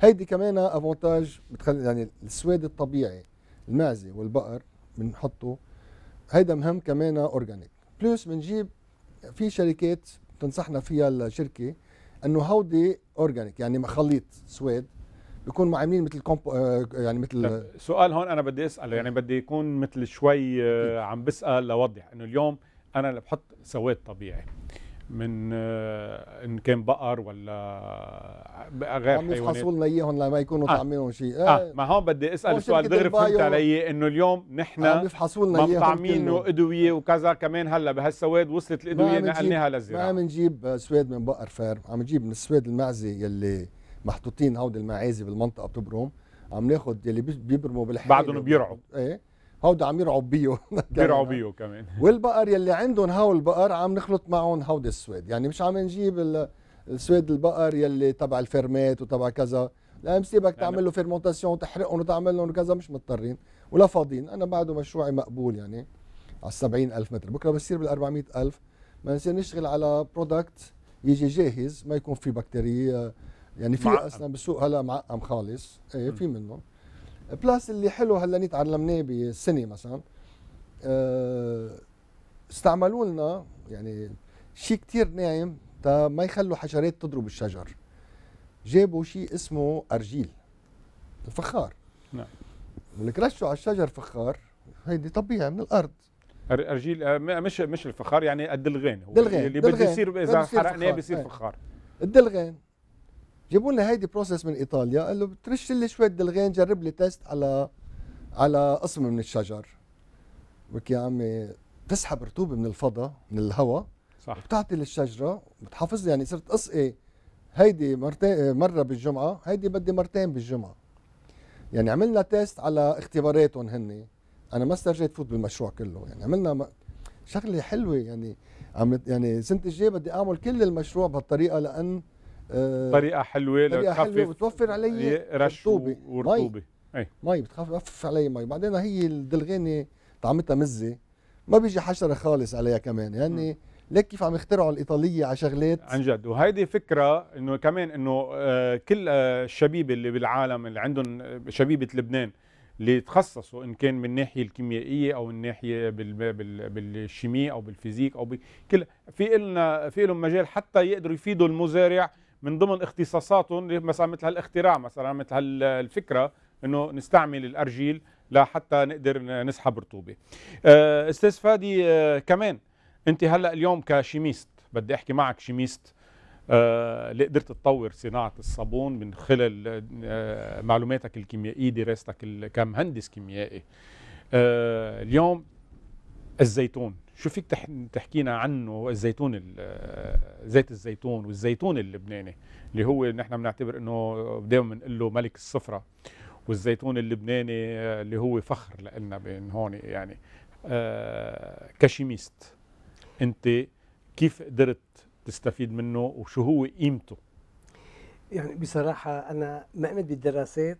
هيدي كمان افونتاج بتخلي يعني السواد الطبيعي المعزه والبقر بنحطه هيدا مهم كمان اورجانيك بلس بنجيب في شركات بتنصحنا فيها الشركه انه هودي اورجانيك يعني مخليط سواد يكونوا عاملين مثل كومبو آه، يعني مثل سؤال هون انا بدي اساله يعني بدي يكون مثل شوي آه، عم بسال لوضح انه اليوم انا اللي بحط سويت طبيعي من آه، ان كان بقر ولا غير حيوانات عم يفحصوا لنا اياهم لما يكونوا آه. طعمينهم شيء آه. آه. ما هون بدي اسال سؤال دغري فهمت علي انه اليوم نحن عم يفحصوا لنا اياهم مطعمين ادويه وكذا كمان هلا بهالسواد وصلت الادويه نقلناها للزراعه ما عم نجيب سواد من بقر فارم عم نجيب من السواد المعزي يلي محطوطين هود المعازي بالمنطقه بتبرم عم ناخذ يلي بيبرموا بالحقيقه بعدهم بيرعوا ايه هود عم يرعوا بيو <laughs> بيرعوا بيو كمان <laughs> والبقر يلي عندهم هول البقر عم نخلط معهم هود السويد يعني مش عم نجيب السويد البقر يلي تبع الفيرمات وتبع كذا لا مسيبك يعني تعمل له فيرمونتاسيون وتحرقهم وتعمل لهم كذا مش مضطرين ولا فاضيين انا بعده مشروعي مقبول يعني على 70 ألف متر بكره بصير بال 400 ألف ما نصير نشتغل على برودكت يجي جاهز ما يكون في بكتيريا يعني في اصلا بالسوق هلا معقم خالص ايه في منهم بلس اللي حلو هلا تعلمناه بالسنه مثلا أه استعملوا لنا يعني شيء كثير ناعم تا ما يخلوا حشرات تضرب الشجر جابوا شيء اسمه ارجيل الفخار نعم ولك رشوا على الشجر فخار هيدي طبيعي من الارض ارجيل آه، مش مش الفخار يعني الدلغين هو دلغين اللي بده يصير اذا حرقناه بيصير إيه. فخار الدلغين جيبوا لنا هيدي بروسيس من ايطاليا قال له بترش لي شويه دلغين جرب لي تيست على على قسم من الشجر بك يا عمي بتسحب رطوبه من الفضاء من الهواء صح بتعطي للشجره بتحافظ يعني صرت اسقي هيدي مرتين مره بالجمعه هيدي بدي مرتين بالجمعه يعني عملنا تيست على اختباراتهم هن انا ما استرجيت فوت بالمشروع كله يعني عملنا م... شغله حلوه يعني عم يعني السنه الجايه بدي اعمل كل المشروع بهالطريقه لان آه، طريقه حلوه طريقه حلوه بتوفر علي رطوبه ورطوبه مي مي بتخفف علي مي بعدين هي الدلغينه طعمتها مزه ما بيجي حشره خالص عليها كمان يعني م. ليك كيف عم يخترعوا الايطاليه على شغلات عن جد وهيدي فكره انه كمان انه آه، كل آه، الشبيبه اللي بالعالم اللي عندهم شبيبه لبنان اللي تخصصوا ان كان من الناحيه الكيميائيه او الناحيه بالشيمياء او بالفيزيك او بكل في لنا في لهم مجال حتى يقدروا يفيدوا المزارع من ضمن اختصاصاتهم مثلا مثل هالاختراع مثلا مثل هالفكره انه نستعمل الارجيل لحتى نقدر نسحب رطوبه آه، استاذ فادي آه، كمان انت هلا اليوم كشيميست بدي احكي معك شيميست آه، اللي قدرت تطور صناعه الصابون من خلال معلوماتك الكيميائيه دراستك كمهندس كيميائي اليوم الزيتون شو فيك تحكينا عنه الزيتون زيت الزيتون والزيتون اللبناني اللي هو نحن بنعتبر انه دائما بنقول له ملك الصفرة والزيتون اللبناني اللي هو فخر لنا بين هون يعني آه، كشيميست انت كيف قدرت تستفيد منه وشو هو قيمته يعني بصراحة أنا مأمن بالدراسات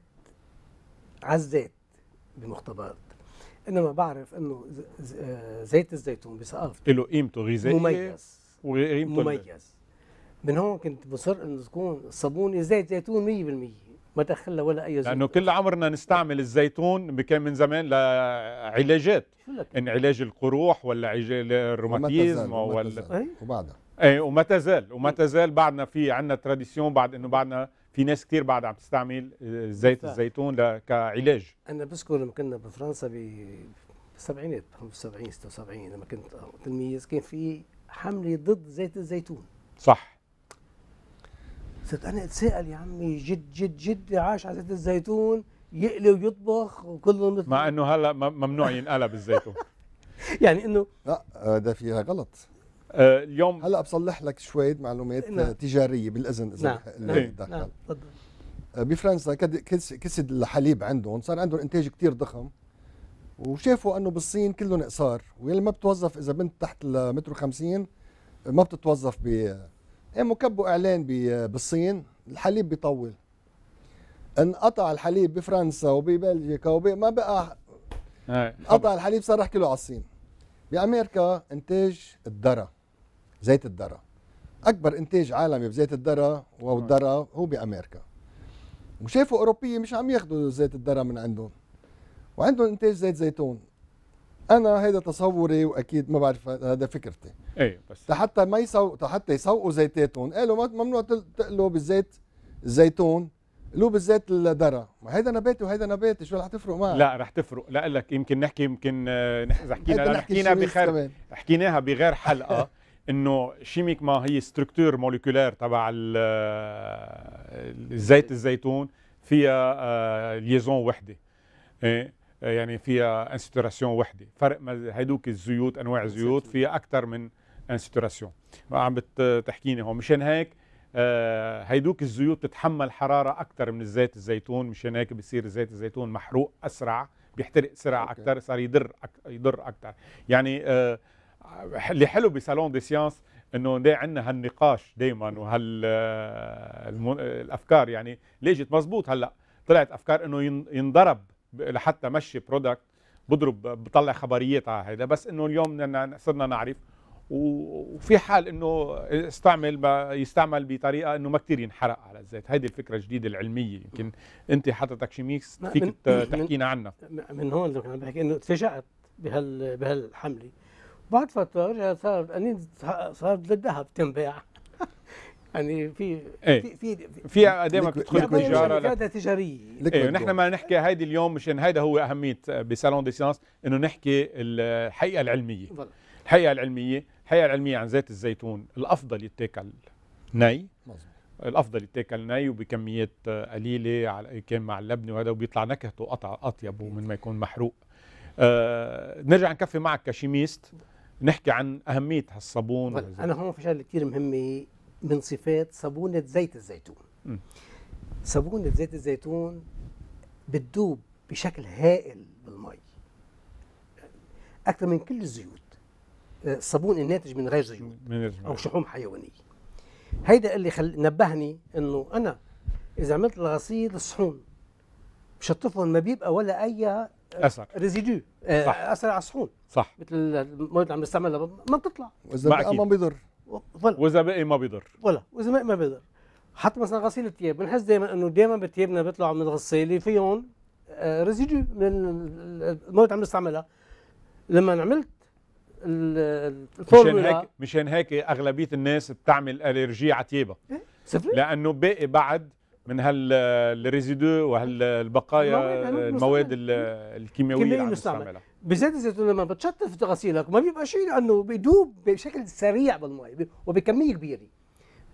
الزيت بمختبرات انما بعرف انه آه، زيت الزيتون بثقافتي له قيمته غذائيه مميز وقيمته مميز من هون كنت بصر انه تكون الصابونه زيت زيتون 100% ما تخلى ولا اي زيت لانه كل عمرنا نستعمل الزيتون كان من زمان لعلاجات ان علاج القروح ولا علاج الروماتيزم ولا إيه؟ وبعدها ايه وما تزال وما تزال بعدنا في عندنا تراديسيون بعد انه بعدنا في ناس كثير بعد عم تستعمل آه، زيت الزيتون كعلاج انا بذكر لما كنا بفرنسا بالسبعينات 75 76 لما كنت تلميذ كان في حمله ضد زيت الزيتون صح صرت انا اتساءل يا عمي جد جد جد عاش على زيت الزيتون يقلي ويطبخ وكله مع انه هلا ممنوع ينقلب الزيتون <laughs> يعني انه لا ده فيها غلط آه، اليوم هلا بصلح لك شويه معلومات آه، نعم. تجاريه بالاذن اذا نعم. نعم. نعم، تفضل آه، بفرنسا كسد الحليب عندهم صار عندهم انتاج كتير ضخم وشافوا انه بالصين كلهم نقصار واللي ما بتوظف اذا بنت تحت المتر 50 ما بتتوظف ب قاموا يعني كبوا اعلان بالصين الحليب بيطول انقطع الحليب بفرنسا وببلجيكا وب... ما بقى انقطع الحليب صار كله على الصين بامريكا انتاج الذره زيت الذره اكبر انتاج عالمي بزيت الذره نعم. الدرة هو بامريكا وشافوا اوروبيه مش عم ياخذوا زيت الذره من عندهم وعندهم انتاج زيت زيتون انا هذا تصوري واكيد ما بعرف هذا فكرتي اي بس حتى ما يسو حتى يسوقوا زيتاتهم قالوا ممنوع تقلوا بالزيت الزيتون لو بالزيت الذره ما هيدا نباتي وهيدا نباتي شو رح تفرق معك لا رح تفرق لا لك يمكن نحكي يمكن آه، <laughs> نحكي حكينا حكيناها بغير حلقه <laughs> انه شيميك ما هي ستركتور موليكولير تبع زيت الزيتون فيها ليزون آه، وحده إيه، آه، يعني فيها انستوراسيون وحده فرق هيدوك الزيوت انواع الزيوت فيها اكثر من انستوراسيون عم بتحكيني هون مشان هيك آه، هيدوك الزيوت بتتحمل حراره اكثر من زيت الزيتون مشان هيك بصير زيت الزيتون محروق اسرع بيحترق سرعه اكثر صار يضر يضر اكثر يعني آه اللي حلو بسالون دي سيانس انه دي عندنا هالنقاش دائما وهال آه، الافكار يعني ليجت مزبوط هلا طلعت افكار انه ينضرب لحتى مشي برودكت بضرب بطلع خبريات على هذا بس انه اليوم صرنا نعرف وفي حال انه استعمل يستعمل بطريقه انه ما كثير ينحرق على الزيت هيدي الفكره الجديده العلميه يمكن انت حضرتك ميكس فيك تحكينا عنها من هون عم بحكي انه تفاجات بهال بهالحمله بعد فتره رجع صار اني يعني صار للذهب تنباع <laughs> يعني إيه. في في في في دائما بتدخل التجاره لك تجاريه ايه ونحن ما نحكي هيدي اليوم مشان هيدا هو اهميه آه، بسالون دي سيانس انه نحكي الحقيقه العلميه الحقيقه العلميه الحقيقه العلميه عن زيت الزيتون الافضل يتاكل ني مزبوط. الافضل يتاكل ني وبكميات آه، قليله على كان مع اللبنه وهذا وبيطلع نكهته اطيب من ما يكون محروق آه نرجع نكفي معك كشيميست نحكي عن اهميه هالصابون انا هون في شغله كثير مهمه من صفات صابونه زيت الزيتون صابونه زيت الزيتون بتذوب بشكل هائل بالماء اكثر من كل الزيوت آه، الصابون الناتج من غير زيوت من او شحوم حيوانيه هيدا اللي خل... نبهني انه انا اذا عملت الغسيل الصحون بشطفهم ما بيبقى ولا اي اثر آه، ريزيدو آه، اثر على الصحون صح مثل المواد اللي عم نستعملها ما بتطلع بقى ما بيضر واذا بقي ما بيضر ولا بقي ما بيضر حتى مثلا غسيل الثياب بنحس دائما انه دائما بثيابنا بيطلعوا من الغساله فيهم آه، ريزيدو من المواد اللي عم نستعملها لما عملت مشان هيك مشان هيك اغلبيه الناس بتعمل الرجي على تيابها إيه، لانه باقي بعد من هالريزيدو وهالبقايا المواد الكيميائيه اللي بنستعملها بزيت الزيتون لما بتشطف تغسيلك ما بيبقى شيء لانه بيدوب بشكل سريع بالماء وبكميه كبيره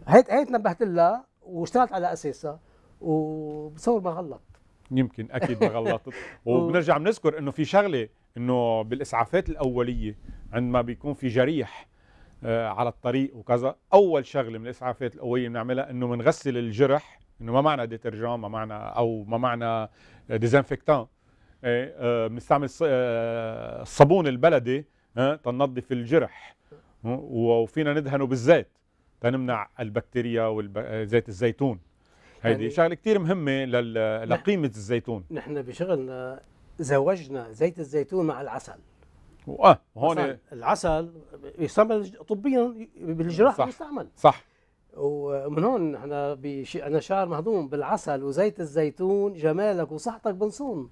هي هي تنبهت لها واشتغلت على اساسها وبصور ما غلط يمكن اكيد ما غلطت <laughs> وبنرجع بنذكر انه في شغله انه بالاسعافات الاوليه عندما بيكون في جريح آه، على الطريق وكذا اول شغله من الاسعافات الاوليه بنعملها انه بنغسل الجرح انه ما معنا ديترجان ما معنا او ما معنا ديزانفكتان إيه، آه، بنستعمل الصابون آه، البلدي تنظف الجرح وفينا ندهنه بالزيت تنمنع البكتيريا وزيت آه، الزيتون هيدي يعني شغله كثير مهمه لقيمه الزيتون نحن بشغلنا زوجنا زيت الزيتون مع العسل اه هون العسل يستعمل طبيا بالجراحه يستعمل صح, صح ومن هون احنا بشيء انا شعر مهضوم بالعسل وزيت الزيتون جمالك وصحتك بنصوم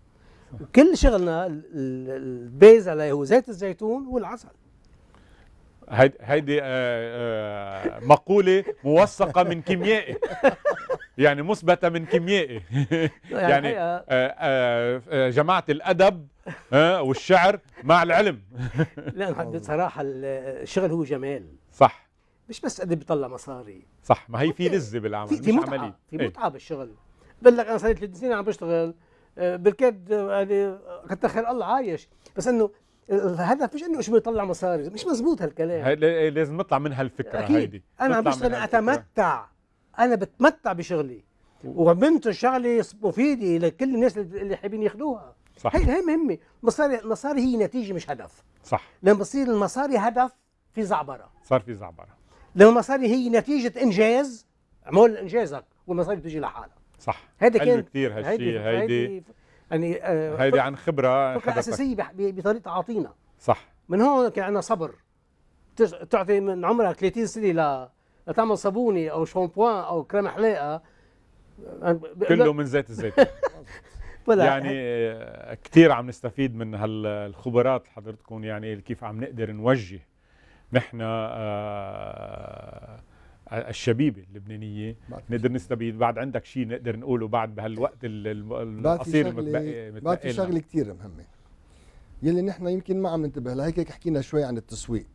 كل شغلنا البيز عليه هو زيت الزيتون والعسل هيدي آه، آه، مقولة موثقة من كيميائي يعني مثبتة من كيميائي يعني, يعني، آه، جماعة الأدب والشعر مع العلم لا بصراحة الشغل هو جمال صح مش بس قد بيطلع مصاري صح ما هي في لذه بالعمل في, في مش متعة عملية. في إيه. متعه ايه؟ بالشغل بقول لك انا صار لي ثلاث سنين عم بشتغل آه، بالكاد آه، يعني كتر آه، خير الله عايش بس انه الهدف مش انه شو بيطلع مصاري مش مزبوط هالكلام إيه، لازم نطلع من هالفكره أكيد. هيدي انا عم بشتغل اتمتع انا بتمتع بشغلي وبنت شغله مفيده لكل الناس اللي حابين ياخذوها صح هي هي مهمه مصاري مصاري هي نتيجه مش هدف صح لما بصير المصاري هدف في زعبره صار في زعبره لأن المصاري هي نتيجة إنجاز عمل إنجازك والمصاري بتجي لحالها صح هذا كان كثير هالشيء هيدي يعني آه هيدي عن خبرة فكرة أساسية بطريقة تعاطينا صح من هون كان عندنا صبر تعطي من عمرها 30 سنة ل لتعمل صابونة أو شامبوان أو كريم حلاقة يعني كله من زيت الزيتون <laughs> يعني آه، كثير عم نستفيد من هالخبرات حضرتكم يعني كيف عم نقدر نوجه نحن آه، آه، الشبيبه اللبنانيه نقدر نستبيد بعد عندك شيء نقدر نقوله بعد بهالوقت القصير المتبقي بعد في شغله كثير مهمه يلي نحن يمكن ما عم ننتبه لها هيك حكينا شوي عن التسويق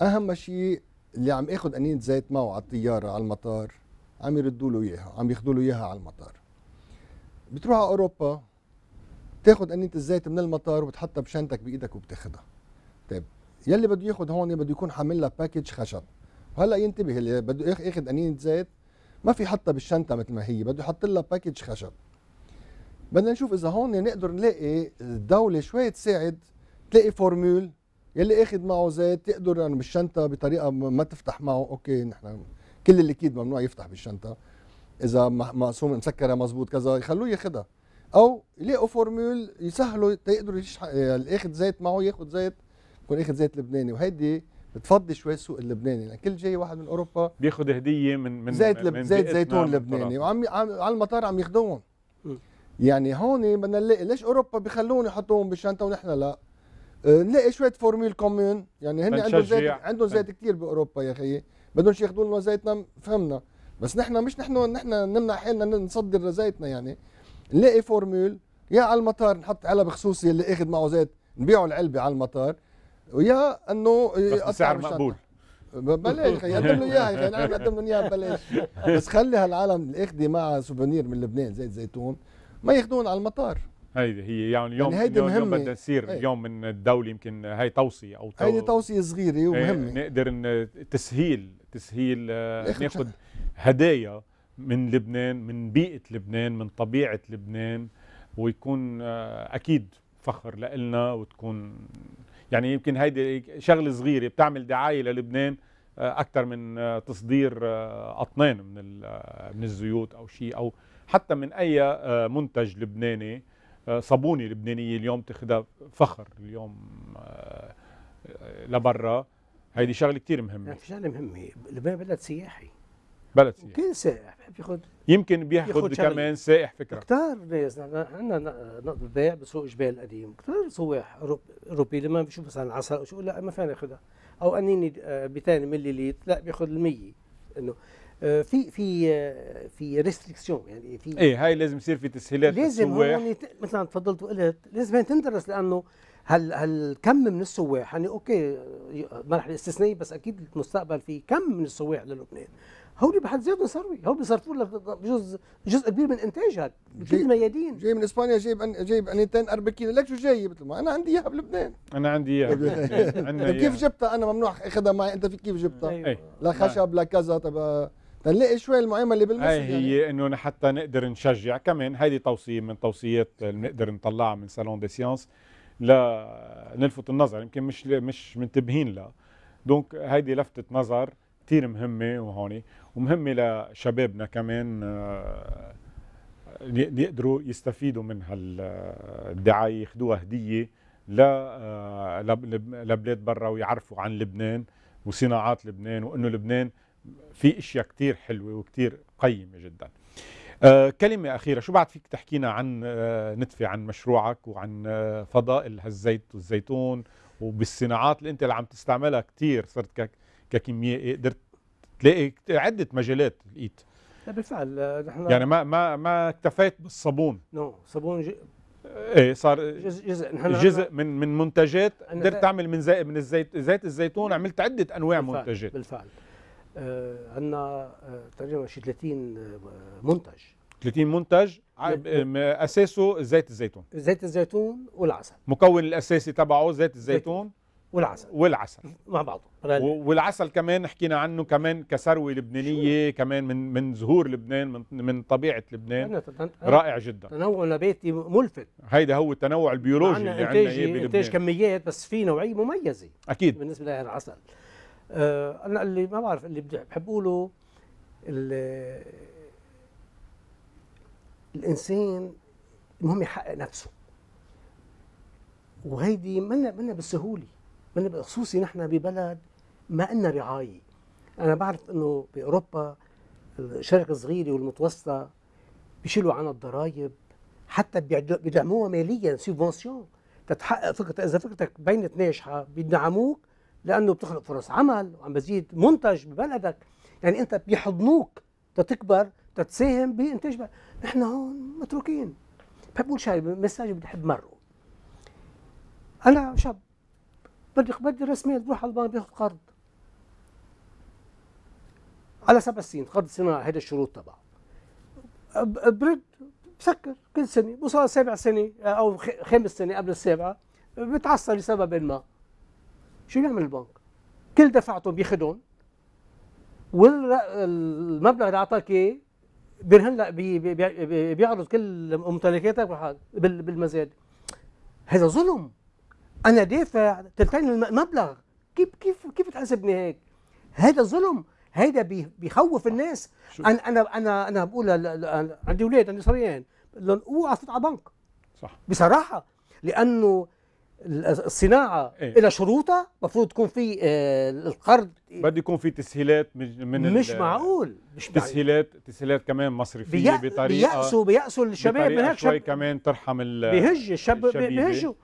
اهم شيء اللي عم اخذ أنينة زيت معه على الطياره على المطار عم يردوا له اياها عم ياخذوا له اياها على المطار بتروح على اوروبا تاخذ أنينة الزيت من المطار وبتحطها بشنتك بايدك وبتاخذها طيب يلي بده ياخذ هون بده يكون حامل لها باكج خشب وهلا ينتبه اللي بده ياخذ قنينه زيت ما في حطها بالشنطه مثل ما هي بده يحط لها باكج خشب بدنا نشوف اذا هون نقدر نلاقي الدوله شوي تساعد تلاقي فورمول يلي اخذ معه زيت يقدر يعني بالشنطه بطريقه ما تفتح معه اوكي نحن كل الليكيد ممنوع يفتح بالشنطه اذا مقسوم مسكره مزبوط كذا يخلوه ياخذها او يلاقوا فورمول يسهلوا تقدروا يشح... الاخذ زيت معه ياخذ زيت يكون اخذ زيت لبناني وهيدي بتفضي شوي السوق اللبناني لان كل جاي واحد من اوروبا بياخذ هديه من من زيت لب... من زيت زيتون لبناني وعم على المطار عم ياخذوهم يعني هون بدنا نلاقي ليش اوروبا بخلون يحطوهم بالشنطه ونحن لا أه نلاقي شويه فورميل كومون يعني هن عندهم زيت عندهم زيت كثير باوروبا يا خيي بدهم ياخذوا لنا زيتنا فهمنا بس نحن مش نحن نحن نمنع حالنا نصدر زيتنا يعني نلاقي فورميل يا على المطار نحط علب خصوصي اللي اخذ معه زيت نبيعه العلبه على المطار ويا انه بس سعر مقبول ببلاش يقدم له اياها يعني انا نقدم نعم، لهم اياها ببلاش بس خلي هالعالم اللي اخذه مع سوفونير من لبنان زيت زيتون ما ياخذون على المطار هيدي هي يعني اليوم يعني اليوم مهمة بدها تصير اليوم إيه. من الدولة يمكن هي توصية أو تو... هيدي توصية صغيرة إيه، ومهمة نقدر تسهيل تسهيل آه، ناخذ هدايا من لبنان من بيئة لبنان من طبيعة لبنان ويكون آه، أكيد فخر لنا وتكون يعني يمكن هيدي شغله صغيره بتعمل دعايه للبنان آه، اكثر من آه، تصدير آه، اطنان من من الزيوت او شيء او حتى من اي منتج لبناني صابونه لبنانيه اليوم تاخذها فخر اليوم لبرا هيدي شغله كثير مهمه يعني في شغله مهمه لبنان بلد سياحي بلد سياحي كل سائح بياخذ يمكن بياخذ كمان سائح فكره كثار ناس عندنا نقطه بيع بسوق جبال القديم كثار سواح اوروبي لما بيشوف مثلا عسل او شو لا ما فينا ناخذها او قنينه آه، بثاني ملي ليت لا بياخذ ال 100 انه آه، في في آه، في ريستريكسيون يعني في ايه هاي لازم يصير في تسهيلات لازم هون مثل ما تفضلت وقلت لازم تندرس لانه هل هل كم من السواح يعني اوكي مرحله استثنائيه بس اكيد المستقبل في كم من السواح للبنان هو بحد ذاته ثروه هو بيصرفوا لك جزء جزء كبير من انتاجك بكل الميادين جاي من اسبانيا جايب أن جايب انيتين اربكين لك شو جاي مثل ما انا عندي اياها بلبنان انا عندي <laughs> اياها كيف جبتها انا ممنوع اخذها معي انت في كيف جبتها أيوة. لا أيوة. خشب لا كذا طب آه، تنلاقي شوي المعامله بالمسجد هي يعني. هي انه حتى نقدر نشجع كمان هذه توصيه من توصيات اللي بنقدر نطلعها من سالون دي سيونس لنلفت النظر يمكن مش مش منتبهين لها دونك هيدي لفتة نظر كثير مهمة وهون ومهمة لشبابنا كمان آه، يقدروا يستفيدوا من هالدعاية ياخذوها هدية آه، لبلاد برا ويعرفوا عن لبنان وصناعات لبنان وانه لبنان في اشياء كثير حلوة وكثير قيمة جداً آه، كلمة أخيرة شو بعد فيك تحكينا عن آه نتفة عن مشروعك وعن آه، فضاء الزيت والزيتون وبالصناعات اللي أنت اللي عم تستعملها كتير صرت ككيميائي قدرت تلاقي عدة مجالات لقيت لا بالفعل آه، نحن يعني ما ما ما اكتفيت بالصابون نو صابون ايه صار جزء جزء نحن جزء من من منتجات قدرت تعمل من زي من الزيت زيت الزيتون عملت عده انواع بالفعل منتجات بالفعل آه، عندنا آه، تقريبا شي 30 آه، منتج 30 منتج اساسه زيت الزيتون زيت الزيتون والعسل مكون الاساسي تبعه زيت الزيتون والعسل والعسل مع بعضه والعسل كمان حكينا عنه كمان كثروه لبنانيه كمان من من زهور لبنان من من طبيعه لبنان رائع جدا تنوع نباتي ملفت هيدا هو التنوع البيولوجي اللي عندنا اياه بلبنان انتاج كميات بس في نوعيه مميزه اكيد بالنسبه للعسل آه، انا اللي ما بعرف اللي بحب اقوله الانسان المهم يحقق نفسه وهيدي منا منا بالسهوله منا خصوصي نحن ببلد ما إلنا رعايه انا بعرف انه باوروبا الشركه الصغيره والمتوسطه بيشيلوا عنها الضرائب حتى بيدعموها ماليا سيبونسيون تتحقق فكرتك اذا فكرتك بينت ناجحه بيدعموك لانه بتخلق فرص عمل وعم بزيد منتج ببلدك يعني انت بيحضنوك تتكبر تتساهم بانتاج نحن هون متروكين بحب اقول شيء مساج بدي احب مره انا شاب بدي بدي راس مال بروح على البنك باخذ قرض على سبع سنين قرض صناعي هيدا الشروط تبعه برد بسكر كل سنه بوصل سابع سنه او خامس سنه قبل السابعه بتعصر لسبب ما شو بيعمل البنك؟ كل دفعتهم بياخذهم والمبلغ اللي اعطاك اياه برهن لك بي بي بي بيعرض كل ممتلكاتك بالمزاد هذا ظلم انا دافع ثلثين المبلغ كيف كيف كيف تحاسبني هيك؟ هذا ظلم هيدا بيخوف الناس انا انا انا انا بقول عندي اولاد عندي صبيان لهم اوعى تفوت على بنك صح بصراحه لانه الصناعه إيه؟ الى شروطها المفروض تكون في آه القرض بده يكون في تسهيلات من مش معقول مش تسهيلات تسهيلات كمان مصرفيه بيق... بطريقه بيأسوا بيأسوا الشباب من هيك شوي كمان ترحم ال بيهج الشباب بيهجوا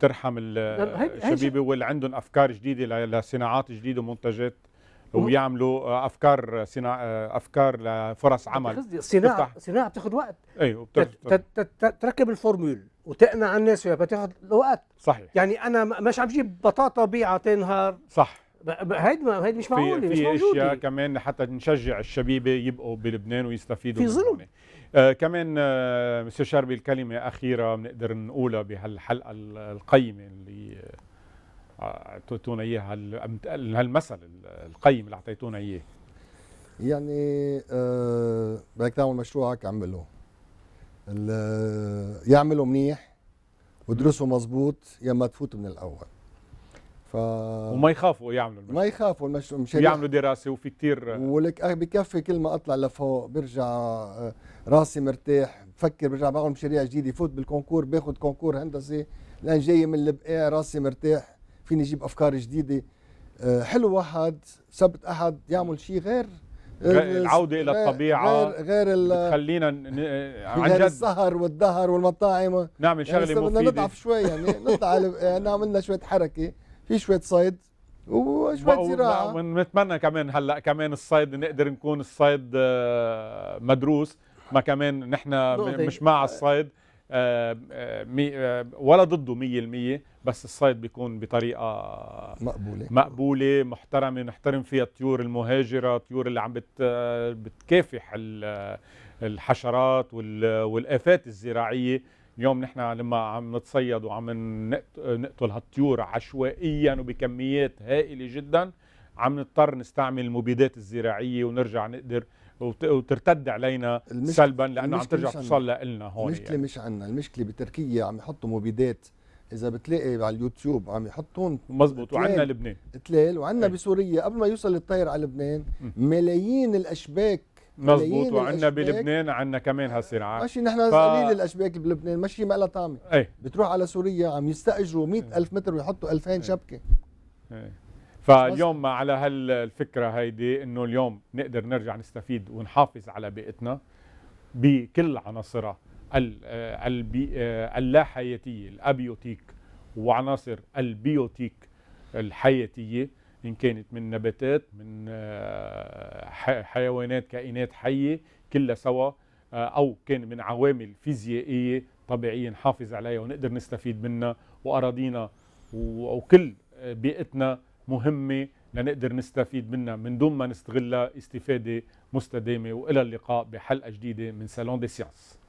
ترحم الشبيبه واللي عندهم افكار جديده لصناعات جديده ومنتجات ويعملوا آه، افكار صناع آه، افكار لفرص عمل صناعه صناعه بتاخذ وقت ايوه تركب الفورمول وتقنع الناس فيها بتاخد وقت صحيح يعني انا مش عم بجيب بطاطا بيعها تنهار صح هيدا هيدا مش معقوله مش موجوده في اشياء كمان حتى نشجع الشبيبه يبقوا بلبنان ويستفيدوا في ظلم آه كمان آه مستر شربي الكلمه اخيره بنقدر نقولها بهالحلقه القيمه اللي اعطيتونا آه اياها هالمثل القيم اللي اعطيتونا اياه يعني آه بدك تعمل مشروعك اعمله يعملوا منيح ودرسوا مظبوط يا ما تفوت من الاول ف وما يخافوا يعملوا المشروع. ما يخافوا المشروع مش يعملوا دراسه وفي كثير ولك بكفي كل ما اطلع لفوق برجع آه، راسي مرتاح بفكر برجع بعمل مشاريع جديده فوت بالكونكور باخذ كونكور هندسي لان جاي من البقاع راسي مرتاح فيني اجيب افكار جديده آه، حلو واحد سبت احد يعمل شيء غير العوده الى الطبيعه غير غير خلينا عن جد السهر والدهر والمطاعم نعمل يعني شغله يعني مفيده بدنا نضعف شوي يعني نطلع <laughs> يعني عملنا شويه حركه في شويه صيد وشوية زراعة ونتمنى كمان هلا كمان الصيد نقدر نكون الصيد آه، مدروس ما كمان نحن مش مع الصيد آه، آه، آه، ولا ضده 100% بس الصيد بيكون بطريقه مقبوله مقبوله محترمه نحترم فيها الطيور المهاجره الطيور اللي عم بت بتكافح الحشرات والافات الزراعيه اليوم نحن لما عم نتصيد وعم نقتل هالطيور عشوائيا وبكميات هائله جدا عم نضطر نستعمل المبيدات الزراعيه ونرجع نقدر وترتد علينا سلبا لانه عم ترجع تصلى لنا هون المشكله يعني. مش عنا المشكله بتركيا عم يحطوا مبيدات اذا بتلاقي على اليوتيوب عم يحطون مزبوط وعندنا لبنان تلال وعندنا إيه. بسوريا قبل ما يوصل الطير على لبنان ملايين الاشباك مزبوط وعندنا بلبنان عندنا كمان هالصراعات ماشي نحن ف... قليل الاشباك بلبنان ماشي ما لها طعمه ايه؟ بتروح على سوريا عم يستاجروا مئة إيه. ألف متر ويحطوا 2000 إيه. شبكه ايه؟ فاليوم على هالفكره هيدي انه اليوم نقدر نرجع نستفيد ونحافظ على بيئتنا بكل عناصرها آه، آه، اللاحياتيه الابيوتيك وعناصر البيوتيك الحياتيه ان كانت من نباتات من آه، حيوانات كائنات حيه كلها سوا او كان من عوامل فيزيائيه طبيعيه نحافظ عليها ونقدر نستفيد منها واراضينا وكل بيئتنا مهمة لنقدر نستفيد منها من دون ما نستغلها استفادة مستدامة وإلى اللقاء بحلقة جديدة من سالون دي سيانس